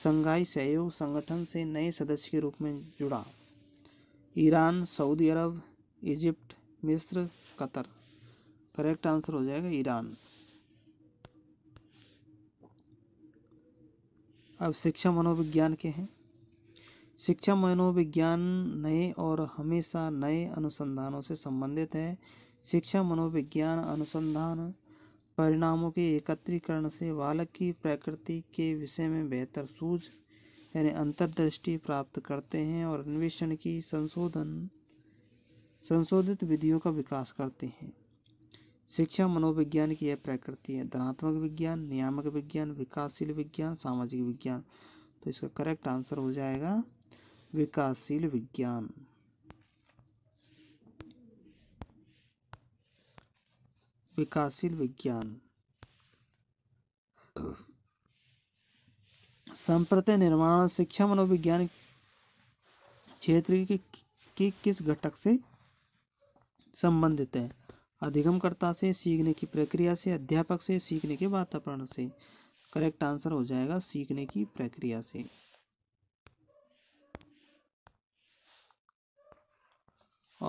संघाई सहयोग संगठन से नए सदस्य के रूप में जुड़ा ईरान सऊदी अरब इजिप्ट मिस्र कतर करेक्ट आंसर हो जाएगा ईरान अब शिक्षा मनोविज्ञान के हैं शिक्षा मनोविज्ञान नए और हमेशा नए अनुसंधानों से संबंधित है शिक्षा मनोविज्ञान अनुसंधान परिणामों के एकत्रीकरण से बालक की प्रकृति के विषय में बेहतर सूझ यानी अंतर्दृष्टि प्राप्त करते हैं और अन्वेषण की संशोधन संशोधित विधियों का विकास करते हैं शिक्षा मनोविज्ञान की यह प्रकृति है धनात्मक विज्ञान नियामक विज्ञान विकासशील विज्ञान सामाजिक विज्ञान तो इसका करेक्ट आंसर हो जाएगा विकासशील विज्ञान विकासशील विज्ञान संप्रति निर्माण शिक्षा मनोविज्ञान क्षेत्र के, के किस घटक से संबंधित है अधिगमकर्ता से सीखने की प्रक्रिया से अध्यापक से सीखने के वातावरण से करेक्ट आंसर हो जाएगा सीखने की प्रक्रिया से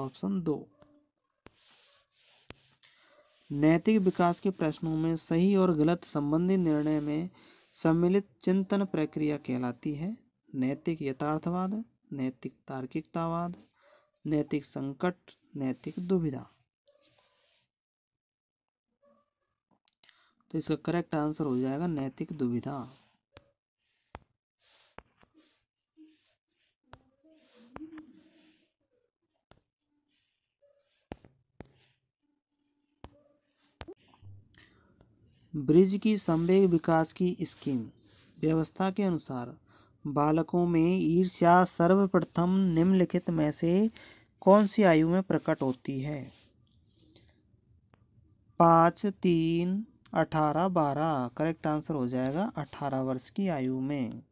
ऑप्शन दो नैतिक विकास के प्रश्नों में सही और गलत संबंधी निर्णय में सम्मिलित चिंतन प्रक्रिया कहलाती है नैतिक यथार्थवाद नैतिक तार्किकतावाद नैतिक संकट नैतिक दुविधा तो इसका करेक्ट आंसर हो जाएगा नैतिक दुविधा ब्रिज की संवेग विकास की स्कीम व्यवस्था के अनुसार बालकों में ईर्ष्या सर्वप्रथम निम्नलिखित में से कौन सी आयु में प्रकट होती है पाँच तीन अठारह बारह करेक्ट आंसर हो जाएगा अठारह वर्ष की आयु में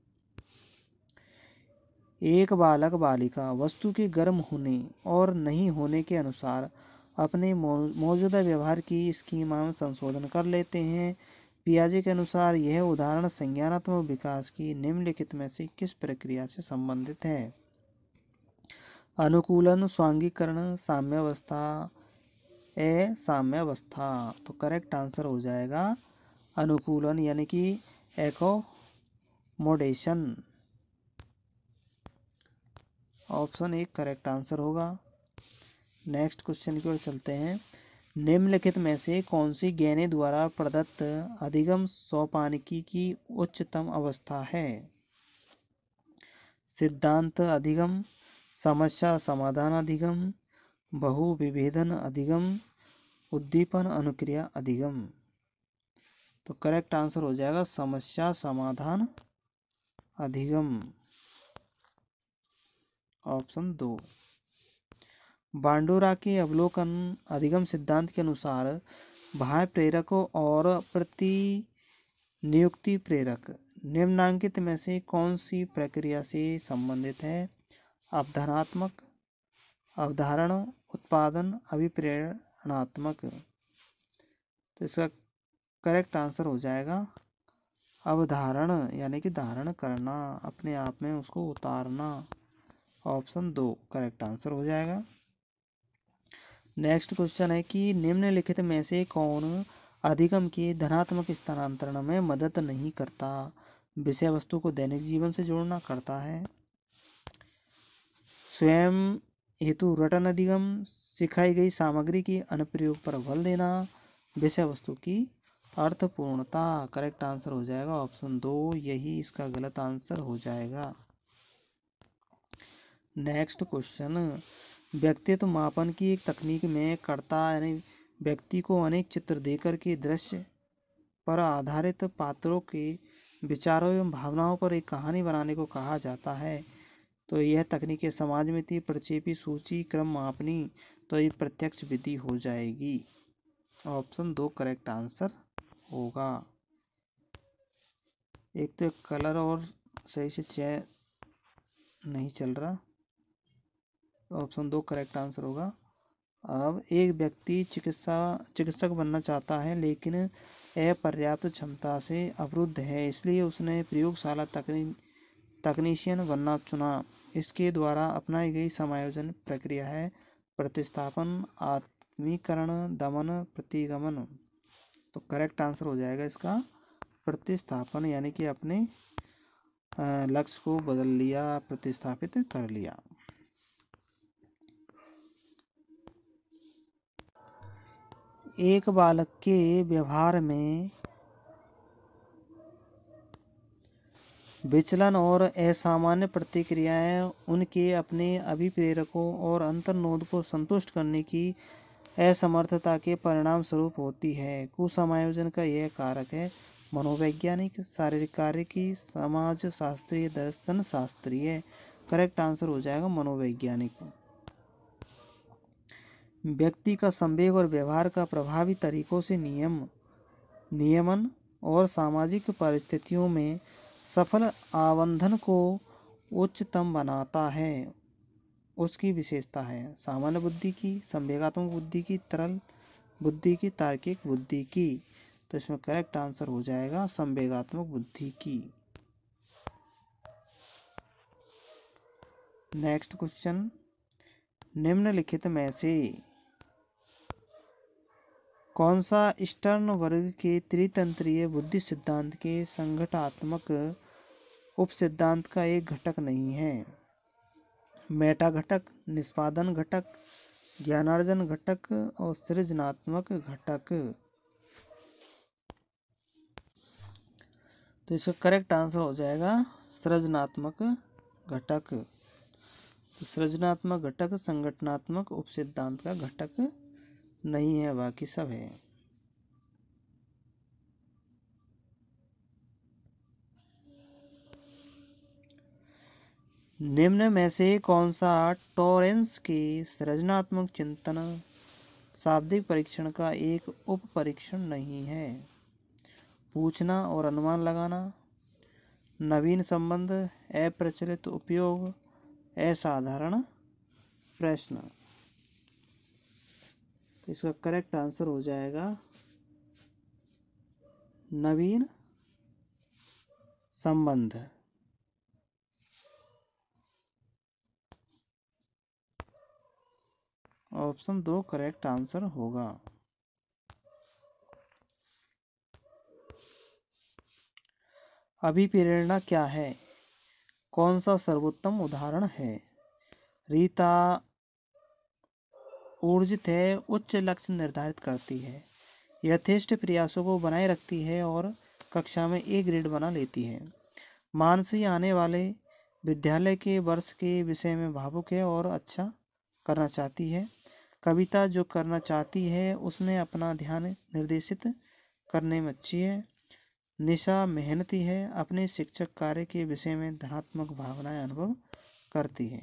एक बालक बालिका वस्तु के गर्म होने और नहीं होने के अनुसार अपने मौजूदा व्यवहार की स्कीमा में संशोधन कर लेते हैं पियाजे के अनुसार यह उदाहरण संज्ञानात्मक विकास की निम्नलिखित में से किस प्रक्रिया से संबंधित है अनुकूलन स्वांगीकरण साम्यावस्था ए साम्यावस्था तो करेक्ट आंसर हो जाएगा अनुकूलन यानी कि एकोमोडेशन ऑप्शन एक करेक्ट आंसर होगा नेक्स्ट क्वेश्चन की ओर चलते हैं निम्नलिखित में से कौन सी गहने द्वारा प्रदत्त अधिगम सोपानिकी की उच्चतम अवस्था है सिद्धांत अधिगम समस्या समाधान अधिगम बहु विभेदन अधिगम उद्दीपन अनुक्रिया अधिगम तो करेक्ट आंसर हो जाएगा समस्या समाधान अधिगम ऑप्शन दो बांडोरा के अवलोकन अधिगम सिद्धांत के अनुसार बाह्य प्रेरकों और प्रति नियुक्ति प्रेरक निम्नांकित में से कौन सी प्रक्रिया से संबंधित है अवधारणात्मक अवधारण उत्पादन अभिप्रेरणात्मक तो इसका करेक्ट आंसर हो जाएगा अवधारण यानी कि धारण करना अपने आप में उसको उतारना ऑप्शन दो करेक्ट आंसर हो जाएगा नेक्स्ट क्वेश्चन है कि निम्नलिखित में से कौन अधिगम के धनात्मक स्थानांतरण में मदद नहीं करता विषय वस्तु को दैनिक जीवन से जोड़ना करता है स्वयं हेतु रटन अधिगम सिखाई गई सामग्री के अनुप्रयोग पर बल देना विषय वस्तु की अर्थपूर्णता करेक्ट आंसर हो जाएगा ऑप्शन दो यही इसका गलत आंसर हो जाएगा नेक्स्ट क्वेश्चन व्यक्तित्व तो मापन की एक तकनीक में कर्ता यानी व्यक्ति को अनेक चित्र देकर के दृश्य पर आधारित पात्रों के विचारों एवं भावनाओं पर एक कहानी बनाने को कहा जाता है तो यह तकनीक समाज में थी प्रक्षेपी सूची क्रम मापनी तो ये प्रत्यक्ष विधि हो जाएगी ऑप्शन दो करेक्ट आंसर होगा एक तो एक कलर और सही से चय नहीं चल रहा तो ऑप्शन दो करेक्ट आंसर होगा अब एक व्यक्ति चिकित्सा चिकित्सक बनना चाहता है लेकिन अपर्याप्त क्षमता से अवरुद्ध है इसलिए उसने प्रयोगशाला तकनी तकनीशियन बनना चुना इसके द्वारा अपनाई गई समायोजन प्रक्रिया है प्रतिस्थापन आत्मीकरण दमन प्रतिगमन तो करेक्ट आंसर हो जाएगा इसका प्रतिस्थापन यानी कि अपने लक्ष्य को बदल लिया प्रतिस्थापित कर लिया एक बालक के व्यवहार में विचलन और असामान्य प्रतिक्रियाएं उनके अपने अभिप्रेरकों और अंतर्नोद को संतुष्ट करने की असमर्थता के परिणाम स्वरूप होती है कुसमायोजन का यह कारक है मनोवैज्ञानिक शारीरिक कार्य की समाज शास्त्रीय दर्शन शास्त्रीय करेक्ट आंसर हो जाएगा मनोवैज्ञानिक व्यक्ति का संवेग और व्यवहार का प्रभावी तरीकों से नियम नियमन और सामाजिक परिस्थितियों में सफल आबंधन को उच्चतम बनाता है उसकी विशेषता है सामान्य बुद्धि की संवेगात्मक बुद्धि की तरल बुद्धि की तार्किक बुद्धि की तो इसमें करेक्ट आंसर हो जाएगा संवेगात्मक बुद्धि की नेक्स्ट क्वेश्चन निम्नलिखित में से कौन सा स्टर्न वर्ग के त्रितंत्रीय बुद्धि सिद्धांत के संगठनात्मक सिद्धांत का एक घटक नहीं है मेटा घटक निष्पादन घटक ज्ञानार्जन घटक और सृजनात्मक घटक तो इसका करेक्ट आंसर हो जाएगा सृजनात्मक घटक तो सृजनात्मक घटक संगठनात्मक उप सिद्धांत का घटक नहीं है बाकी सब है निम्न में से कौन सा टॉरेंस के सृजनात्मक चिंतन शाब्दिक परीक्षण का एक उप परीक्षण नहीं है पूछना और अनुमान लगाना नवीन संबंध अप्रचलित उपयोग असाधारण प्रश्न तो इसका करेक्ट आंसर हो जाएगा नवीन संबंध ऑप्शन दो करेक्ट आंसर होगा अभिप्रेरणा क्या है कौन सा सर्वोत्तम उदाहरण है रीता ऊर्जित है उच्च लक्ष्य निर्धारित करती है यथेष्ट प्रयासों को बनाए रखती है और कक्षा में ए ग्रेड बना लेती है मानसी आने वाले विद्यालय के वर्ष के विषय में भावुक है और अच्छा करना चाहती है कविता जो करना चाहती है उसमें अपना ध्यान निर्देशित करने में अच्छी है निशा मेहनती है अपने शिक्षक कार्य के विषय में धनात्मक भावनाएं अनुभव करती है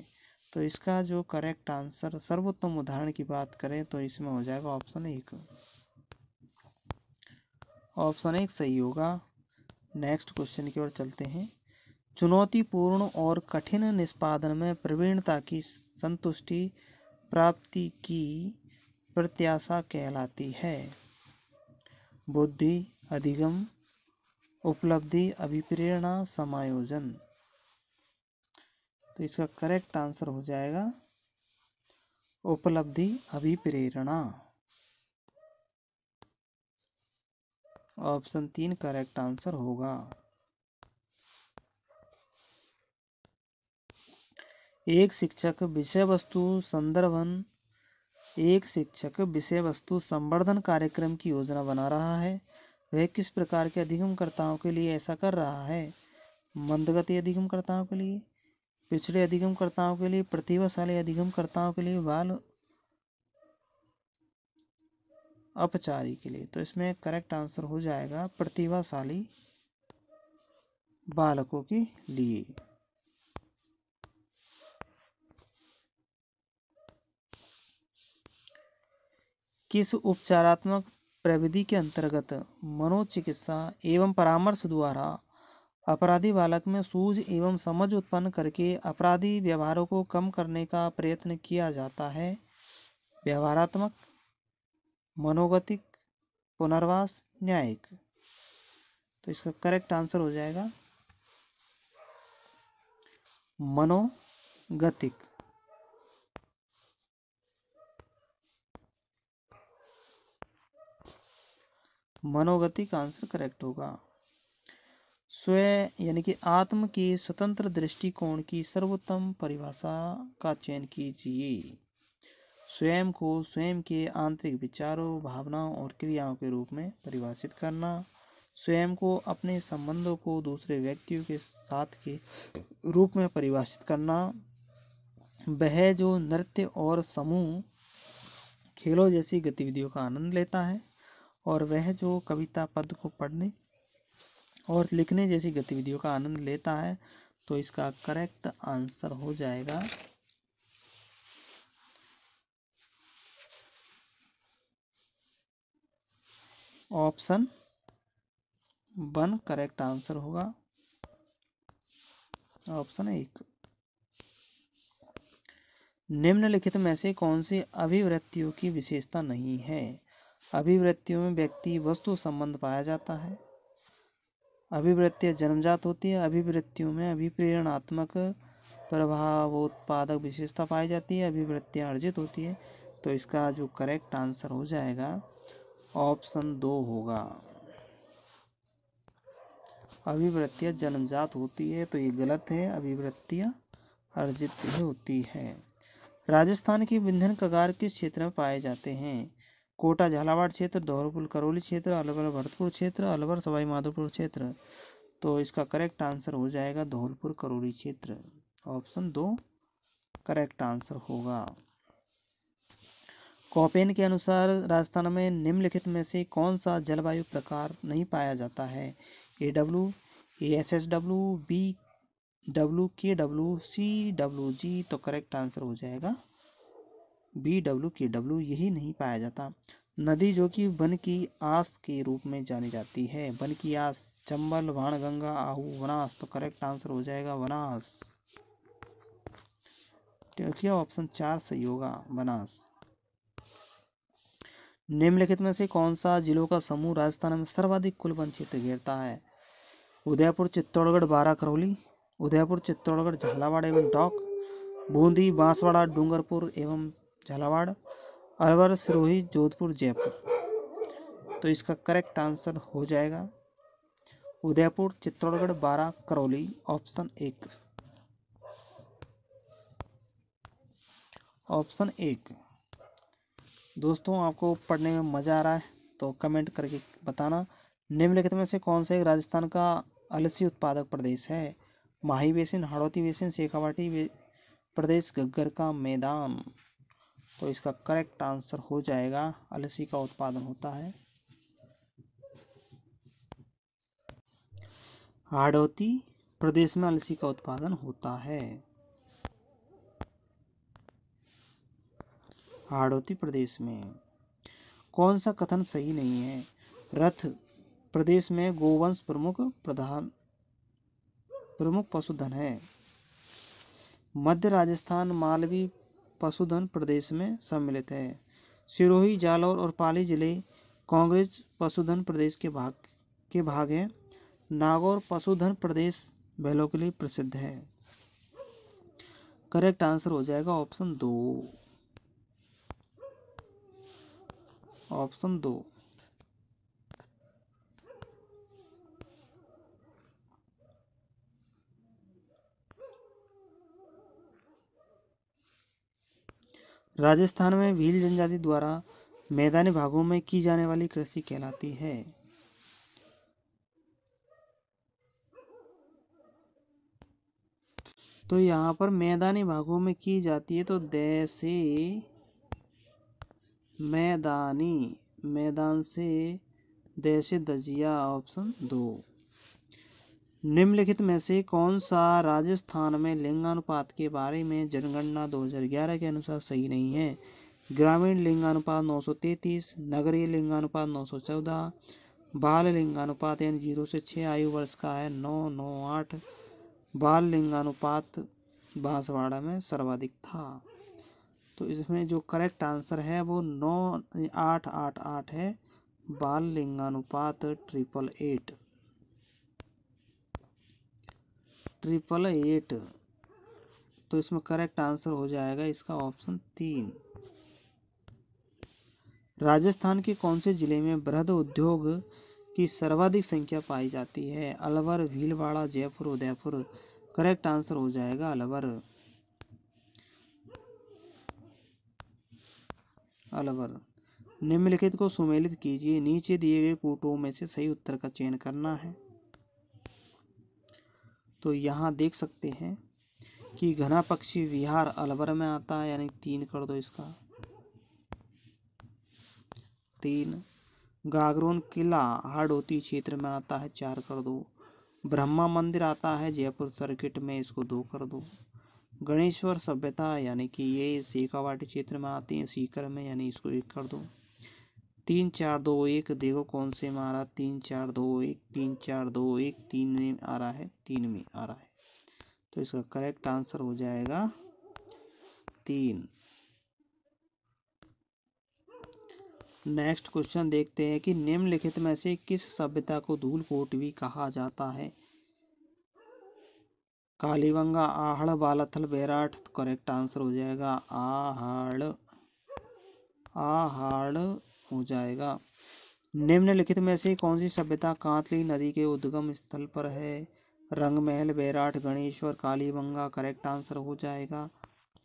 तो इसका जो करेक्ट आंसर सर्वोत्तम उदाहरण की बात करें तो इसमें हो जाएगा ऑप्शन एक ऑप्शन एक सही होगा नेक्स्ट क्वेश्चन की ओर चलते हैं चुनौतीपूर्ण और कठिन निष्पादन में प्रवीणता की संतुष्टि प्राप्ति की प्रत्याशा कहलाती है बुद्धि अधिगम उपलब्धि अभिप्रेरणा समायोजन तो इसका करेक्ट आंसर हो जाएगा उपलब्धि अभिप्रेरणा ऑप्शन तीन करेक्ट आंसर होगा एक शिक्षक विषय वस्तु संदर्भन एक शिक्षक विषय वस्तु संवर्धन कार्यक्रम की योजना बना रहा है वह किस प्रकार के अधिगमकर्ताओं के लिए ऐसा कर रहा है मंदगति अधिगमकर्ताओं के लिए पिछड़े अधिगमकर्ताओं के लिए प्रतिभाशाली अधिगम के लिए बाल अपचारी के लिए तो इसमें करेक्ट आंसर हो जाएगा प्रतिभाशाली बालकों के लिए किस उपचारात्मक प्रविधि के अंतर्गत मनोचिकित्सा एवं परामर्श द्वारा अपराधी बालक में सूझ एवं समझ उत्पन्न करके अपराधी व्यवहारों को कम करने का प्रयत्न किया जाता है व्यवहारात्मक मनोगतिक पुनर्वास न्यायिक तो इसका करेक्ट आंसर हो जाएगा मनोगतिक मनोगतिक आंसर करेक्ट होगा स्वयं यानी कि आत्म के स्वतंत्र दृष्टिकोण की सर्वोत्तम परिभाषा का चयन कीजिए स्वयं को स्वयं के आंतरिक विचारों भावनाओं और क्रियाओं के रूप में परिभाषित करना स्वयं को अपने संबंधों को दूसरे व्यक्तियों के साथ के रूप में परिभाषित करना वह जो नृत्य और समूह खेलों जैसी गतिविधियों का आनंद लेता है और वह जो कविता पद को पढ़ने और लिखने जैसी गतिविधियों का आनंद लेता है तो इसका करेक्ट आंसर हो जाएगा ऑप्शन वन करेक्ट आंसर होगा ऑप्शन एक निम्नलिखित में से कौन सी अभिवृत्तियों की विशेषता नहीं है अभिवृत्तियों में व्यक्ति वस्तु संबंध पाया जाता है अभिवृत्तियाँ जन्मजात होती है अभिवृत्तियों में अभिप्रेरणात्मक प्रभावोत्पादक विशेषता पाई जाती है अभिवृत्तियाँ अर्जित होती है तो इसका जो करेक्ट आंसर हो जाएगा ऑप्शन दो होगा अभिवृत्तियाँ जन्मजात होती है तो ये गलत है अभिवृत्तियाँ अर्जित होती है राजस्थान की विंधन कगार किस क्षेत्र में पाए जाते हैं कोटा झालावाड़ क्षेत्र धौरपुर करौली क्षेत्र अलवर भरतपुर क्षेत्र अलवर सवाई माधोपुर क्षेत्र तो इसका करेक्ट आंसर हो जाएगा धौलपुर करौली क्षेत्र ऑप्शन दो करेक्ट आंसर होगा कॉपेन के अनुसार राजस्थान में निम्नलिखित में से कौन सा जलवायु प्रकार नहीं पाया जाता है A W A S S W B W K W C W G तो करेक्ट आंसर हो जाएगा बी डब्ल्यू के डब्ल्यू यही नहीं पाया जाता नदी जो कि वन की आस के रूप में जानी जाती है वन की आस चंबल गंगा आहू वनास तो करेक्ट आंसर हो जाएगा वनास देखिए ऑप्शन चार सही होगा वनास निम्नलिखित में से कौन सा जिलों का समूह राजस्थान में सर्वाधिक कुल वन क्षेत्र घेरता है उदयपुर चित्तौड़गढ़ बारा करौली उदयपुर चित्तौड़गढ़ झालावाड़ एवं टॉक बूंदी बांसवाड़ा डूंगरपुर एवं झालावाड़ अलवर सिरोही जोधपुर जयपुर तो इसका करेक्ट आंसर हो जाएगा उदयपुर चित्तौड़गढ़ बारह करौली ऑप्शन एक ऑप्शन एक दोस्तों आपको पढ़ने में मज़ा आ रहा है तो कमेंट करके बताना निम्नलिखित में से कौन सा एक राजस्थान का अलसी उत्पादक प्रदेश है माही बेसिन हड़ौती बेसिन शेखावाटी बे... प्रदेश गग्गर का मैदान तो इसका करेक्ट आंसर हो जाएगा अलसी का उत्पादन होता है हाड़ौती प्रदेश में अलसी का उत्पादन होता है हाड़ौती प्रदेश में कौन सा कथन सही नहीं है रथ प्रदेश में गोवंश प्रमुख प्रधान प्रमुख पशुधन है मध्य राजस्थान मालवी पशुधन प्रदेश में सम्मिलित है सिरोही जालौर और पाली जिले कांग्रेस पशुधन प्रदेश के भाग के भाग हैं नागौर पशुधन प्रदेश बैलों के लिए प्रसिद्ध है करेक्ट आंसर हो जाएगा ऑप्शन दो ऑप्शन दो राजस्थान में भील जनजाति द्वारा मैदानी भागों में की जाने वाली कृषि कहलाती है तो यहाँ पर मैदानी भागों में की जाती है तो दैसे मैदानी मैदान से दैसे दजिया ऑप्शन दो निम्नलिखित में से कौन सा राजस्थान में लिंगानुपात के बारे में जनगणना 2011 के अनुसार सही नहीं है ग्रामीण लिंगानुपात 933, नगरीय लिंगानुपात 914, बाल लिंगानुपात यानी जीरो से छः आयु वर्ष का है नौ नौ आठ बाल लिंगानुपात बांसवाड़ा में सर्वाधिक था तो इसमें जो करेक्ट आंसर है वो नौ आठ आठ आठ है बाल लिंगानुपात ट्रिपल एट ट्रिपल एट तो इसमें करेक्ट आंसर हो जाएगा इसका ऑप्शन तीन राजस्थान के कौन से जिले में बृहद उद्योग की सर्वाधिक संख्या पाई जाती है अलवर भीलवाड़ा जयपुर उदयपुर करेक्ट आंसर हो जाएगा अलवर अलवर निम्नलिखित को सुमेलित कीजिए नीचे दिए गए कूटों में से सही उत्तर का चयन करना है तो यहाँ देख सकते हैं कि घना पक्षी विहार अलवर में आता है यानी तीन कर दो इसका तीन गागरोन किला हाडोती क्षेत्र में आता है चार कर दो ब्रह्मा मंदिर आता है जयपुर सर्किट में इसको दो कर दो गणेश्वर सभ्यता यानी कि ये सीकावाटी क्षेत्र में आती है सीकर में यानी इसको एक कर दो तीन चार दो एक देखो कौन से में आ रहा तीन चार दो एक तीन चार दो एक तीन में आ रहा है तीन में आ रहा है तो इसका करेक्ट आंसर हो जाएगा तीन नेक्स्ट क्वेश्चन देखते हैं कि निम्नलिखित में से किस सभ्यता को धूल कोट भी कहा जाता है कालीबंगा आहड़ बालाथल बैराठ करेक्ट आंसर हो जाएगा आहड़ आहड़ हो जाएगा निम्नलिखित में से कौन सी सभ्यता कांतली नदी के उद्गम स्थल पर है रंगमहल बैराट गणेश्वर कालीबंगा करेक्ट आंसर हो जाएगा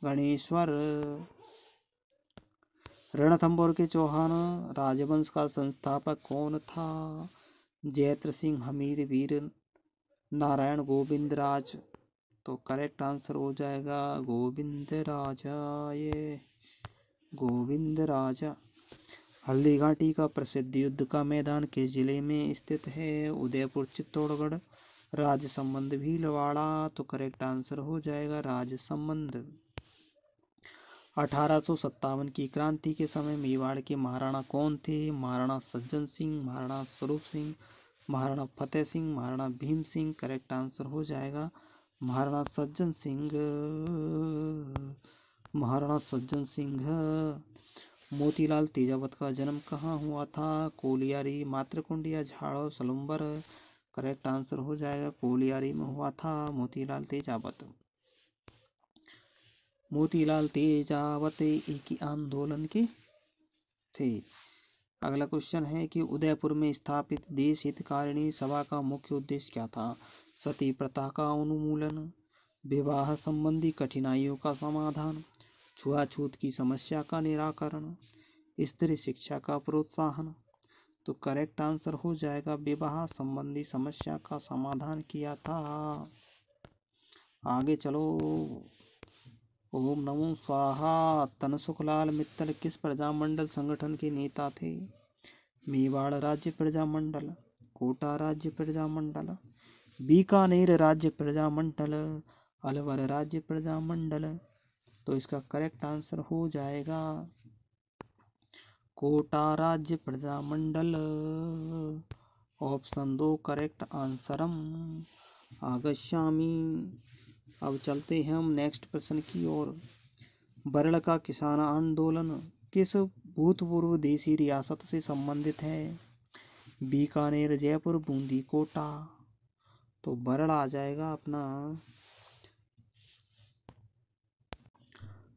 गणेश्वर रणथंबोर के चौहान राजवंश का संस्थापक कौन था जयत्र सिंह हमीर वीर नारायण गोविंद राज तो करेक्ट आंसर हो जाएगा गोविंद राजा ये गोविंद राजा हल्दी घाटी का प्रसिद्ध युद्ध का मैदान किस जिले में स्थित है उदयपुर चित्तौड़गढ़ भी लवाड़ा तो करेक्ट आंसर हो जाएगा राजसंबंध अठारह की क्रांति के समय मेवाड़ के महाराणा कौन थे महाराणा सज्जन सिंह महाराणा स्वरूप सिंह महाराणा फतेह सिंह महाराणा भीम सिंह करेक्ट आंसर हो जाएगा महाराणा सज्जन सिंह महाराणा सज्जन सिंह मोतीलाल तेजावत का जन्म कहाँ हुआ था कोलियारी झाड़ और सलुम्बर करेक्ट आंसर हो जाएगा कोलियारी में हुआ था मोतीलाल तेजावत मोतीलाल तेजावत एक ही आंदोलन के थे अगला क्वेश्चन है कि उदयपुर में स्थापित देश हितकारिणी सभा का मुख्य उद्देश्य क्या था सती प्रथा का उन्मूलन विवाह संबंधी कठिनाइयों का समाधान छुआछूत की समस्या का निराकरण स्त्री शिक्षा का प्रोत्साहन तो करेक्ट आंसर हो जाएगा विवाह संबंधी समस्या का समाधान किया था आगे चलो ओम नमो स्वाहा तनसुखलाल मित्तल किस प्रजामंडल संगठन के नेता थे मेवाड़ राज्य प्रजामंडल कोटा राज्य प्रजामंडल बीकानेर राज्य प्रजामंडल अलवर राज्य प्रजामंडल तो इसका करेक्ट आंसर हो जाएगा कोटा राज्य प्रजा मंडल ऑप्शन दो करेक्ट आंसरम आगश्यामी अब चलते हैं हम नेक्स्ट प्रश्न की ओर बरल का किसान आंदोलन किस भूतपूर्व देसी रियासत से संबंधित है बीकानेर जयपुर बूंदी कोटा तो बरल आ जाएगा अपना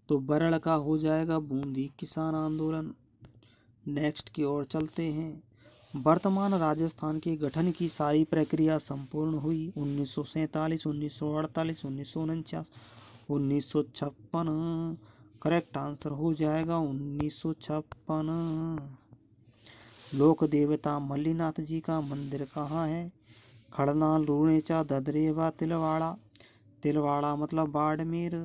तो बरड़ का हो जाएगा बूंदी किसान आंदोलन नेक्स्ट की ओर चलते हैं वर्तमान राजस्थान के गठन की सारी प्रक्रिया संपूर्ण हुई उन्नीस सौ सैंतालीस उन्नीस सौ अड़तालीस उन्नीस सौ उनचास उन्नीस सौ छप्पन करेक्ट आंसर हो जाएगा उन्नीस सौ छप्पन लोक देवता मल्लीनाथ जी का मंदिर कहाँ है खड़ना लूणेचा ददरेवा तिलवाड़ा तिलवाड़ा मतलब बाड़मेर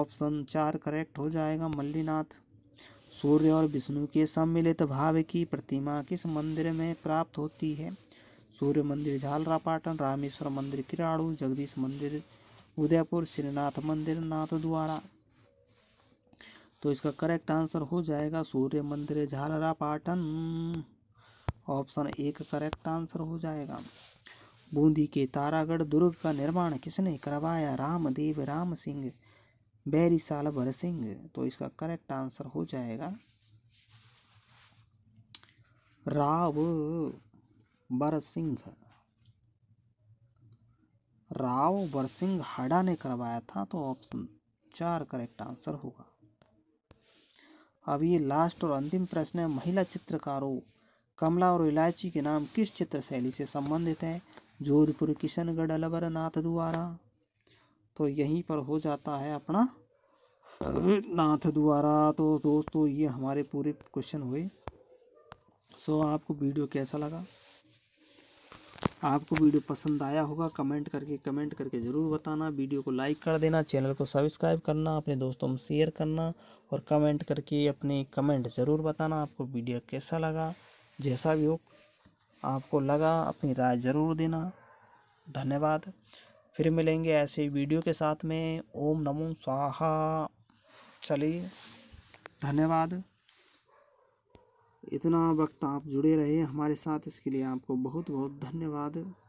ऑप्शन चार करेक्ट हो जाएगा मल्लीनाथ सूर्य और विष्णु के सम्मिलित भाव की प्रतिमा किस मंदिर में प्राप्त होती है सूर्य मंदिर झालरापाटन रामेश्वर मंदिर किराड़ू जगदीश मंदिर उदयपुर श्रीनाथ मंदिर नाथ द्वारा तो इसका करेक्ट आंसर हो जाएगा सूर्य मंदिर झालरापाटन ऑप्शन एक करेक्ट आंसर हो जाएगा बूंदी के तारागढ़ दुर्ग का निर्माण किसने करवाया रामदेव राम सिंह बैरिसाल सिंह तो इसका करेक्ट आंसर हो जाएगा राव बरसिंह राव सिंह हडा ने करवाया था तो ऑप्शन चार करेक्ट आंसर होगा अब ये लास्ट और अंतिम प्रश्न है महिला चित्रकारों कमला और इलायची के नाम किस चित्र शैली से संबंधित है जोधपुर किशनगढ़ अलवर नाथ द्वारा तो यहीं पर हो जाता है अपना नाथ द्वारा तो दोस्तों ये हमारे पूरे क्वेश्चन हुए सो so, आपको वीडियो कैसा लगा आपको वीडियो पसंद आया होगा कमेंट करके कमेंट करके ज़रूर बताना वीडियो को लाइक कर देना चैनल को सब्सक्राइब करना अपने दोस्तों में शेयर करना और कमेंट करके अपने कमेंट ज़रूर बताना आपको वीडियो कैसा लगा जैसा भी हो आपको लगा अपनी राय ज़रूर देना धन्यवाद फिर मिलेंगे ऐसे वीडियो के साथ में ओम नमो स्वाहा चलिए धन्यवाद इतना वक्त आप जुड़े रहे हमारे साथ इसके लिए आपको बहुत बहुत धन्यवाद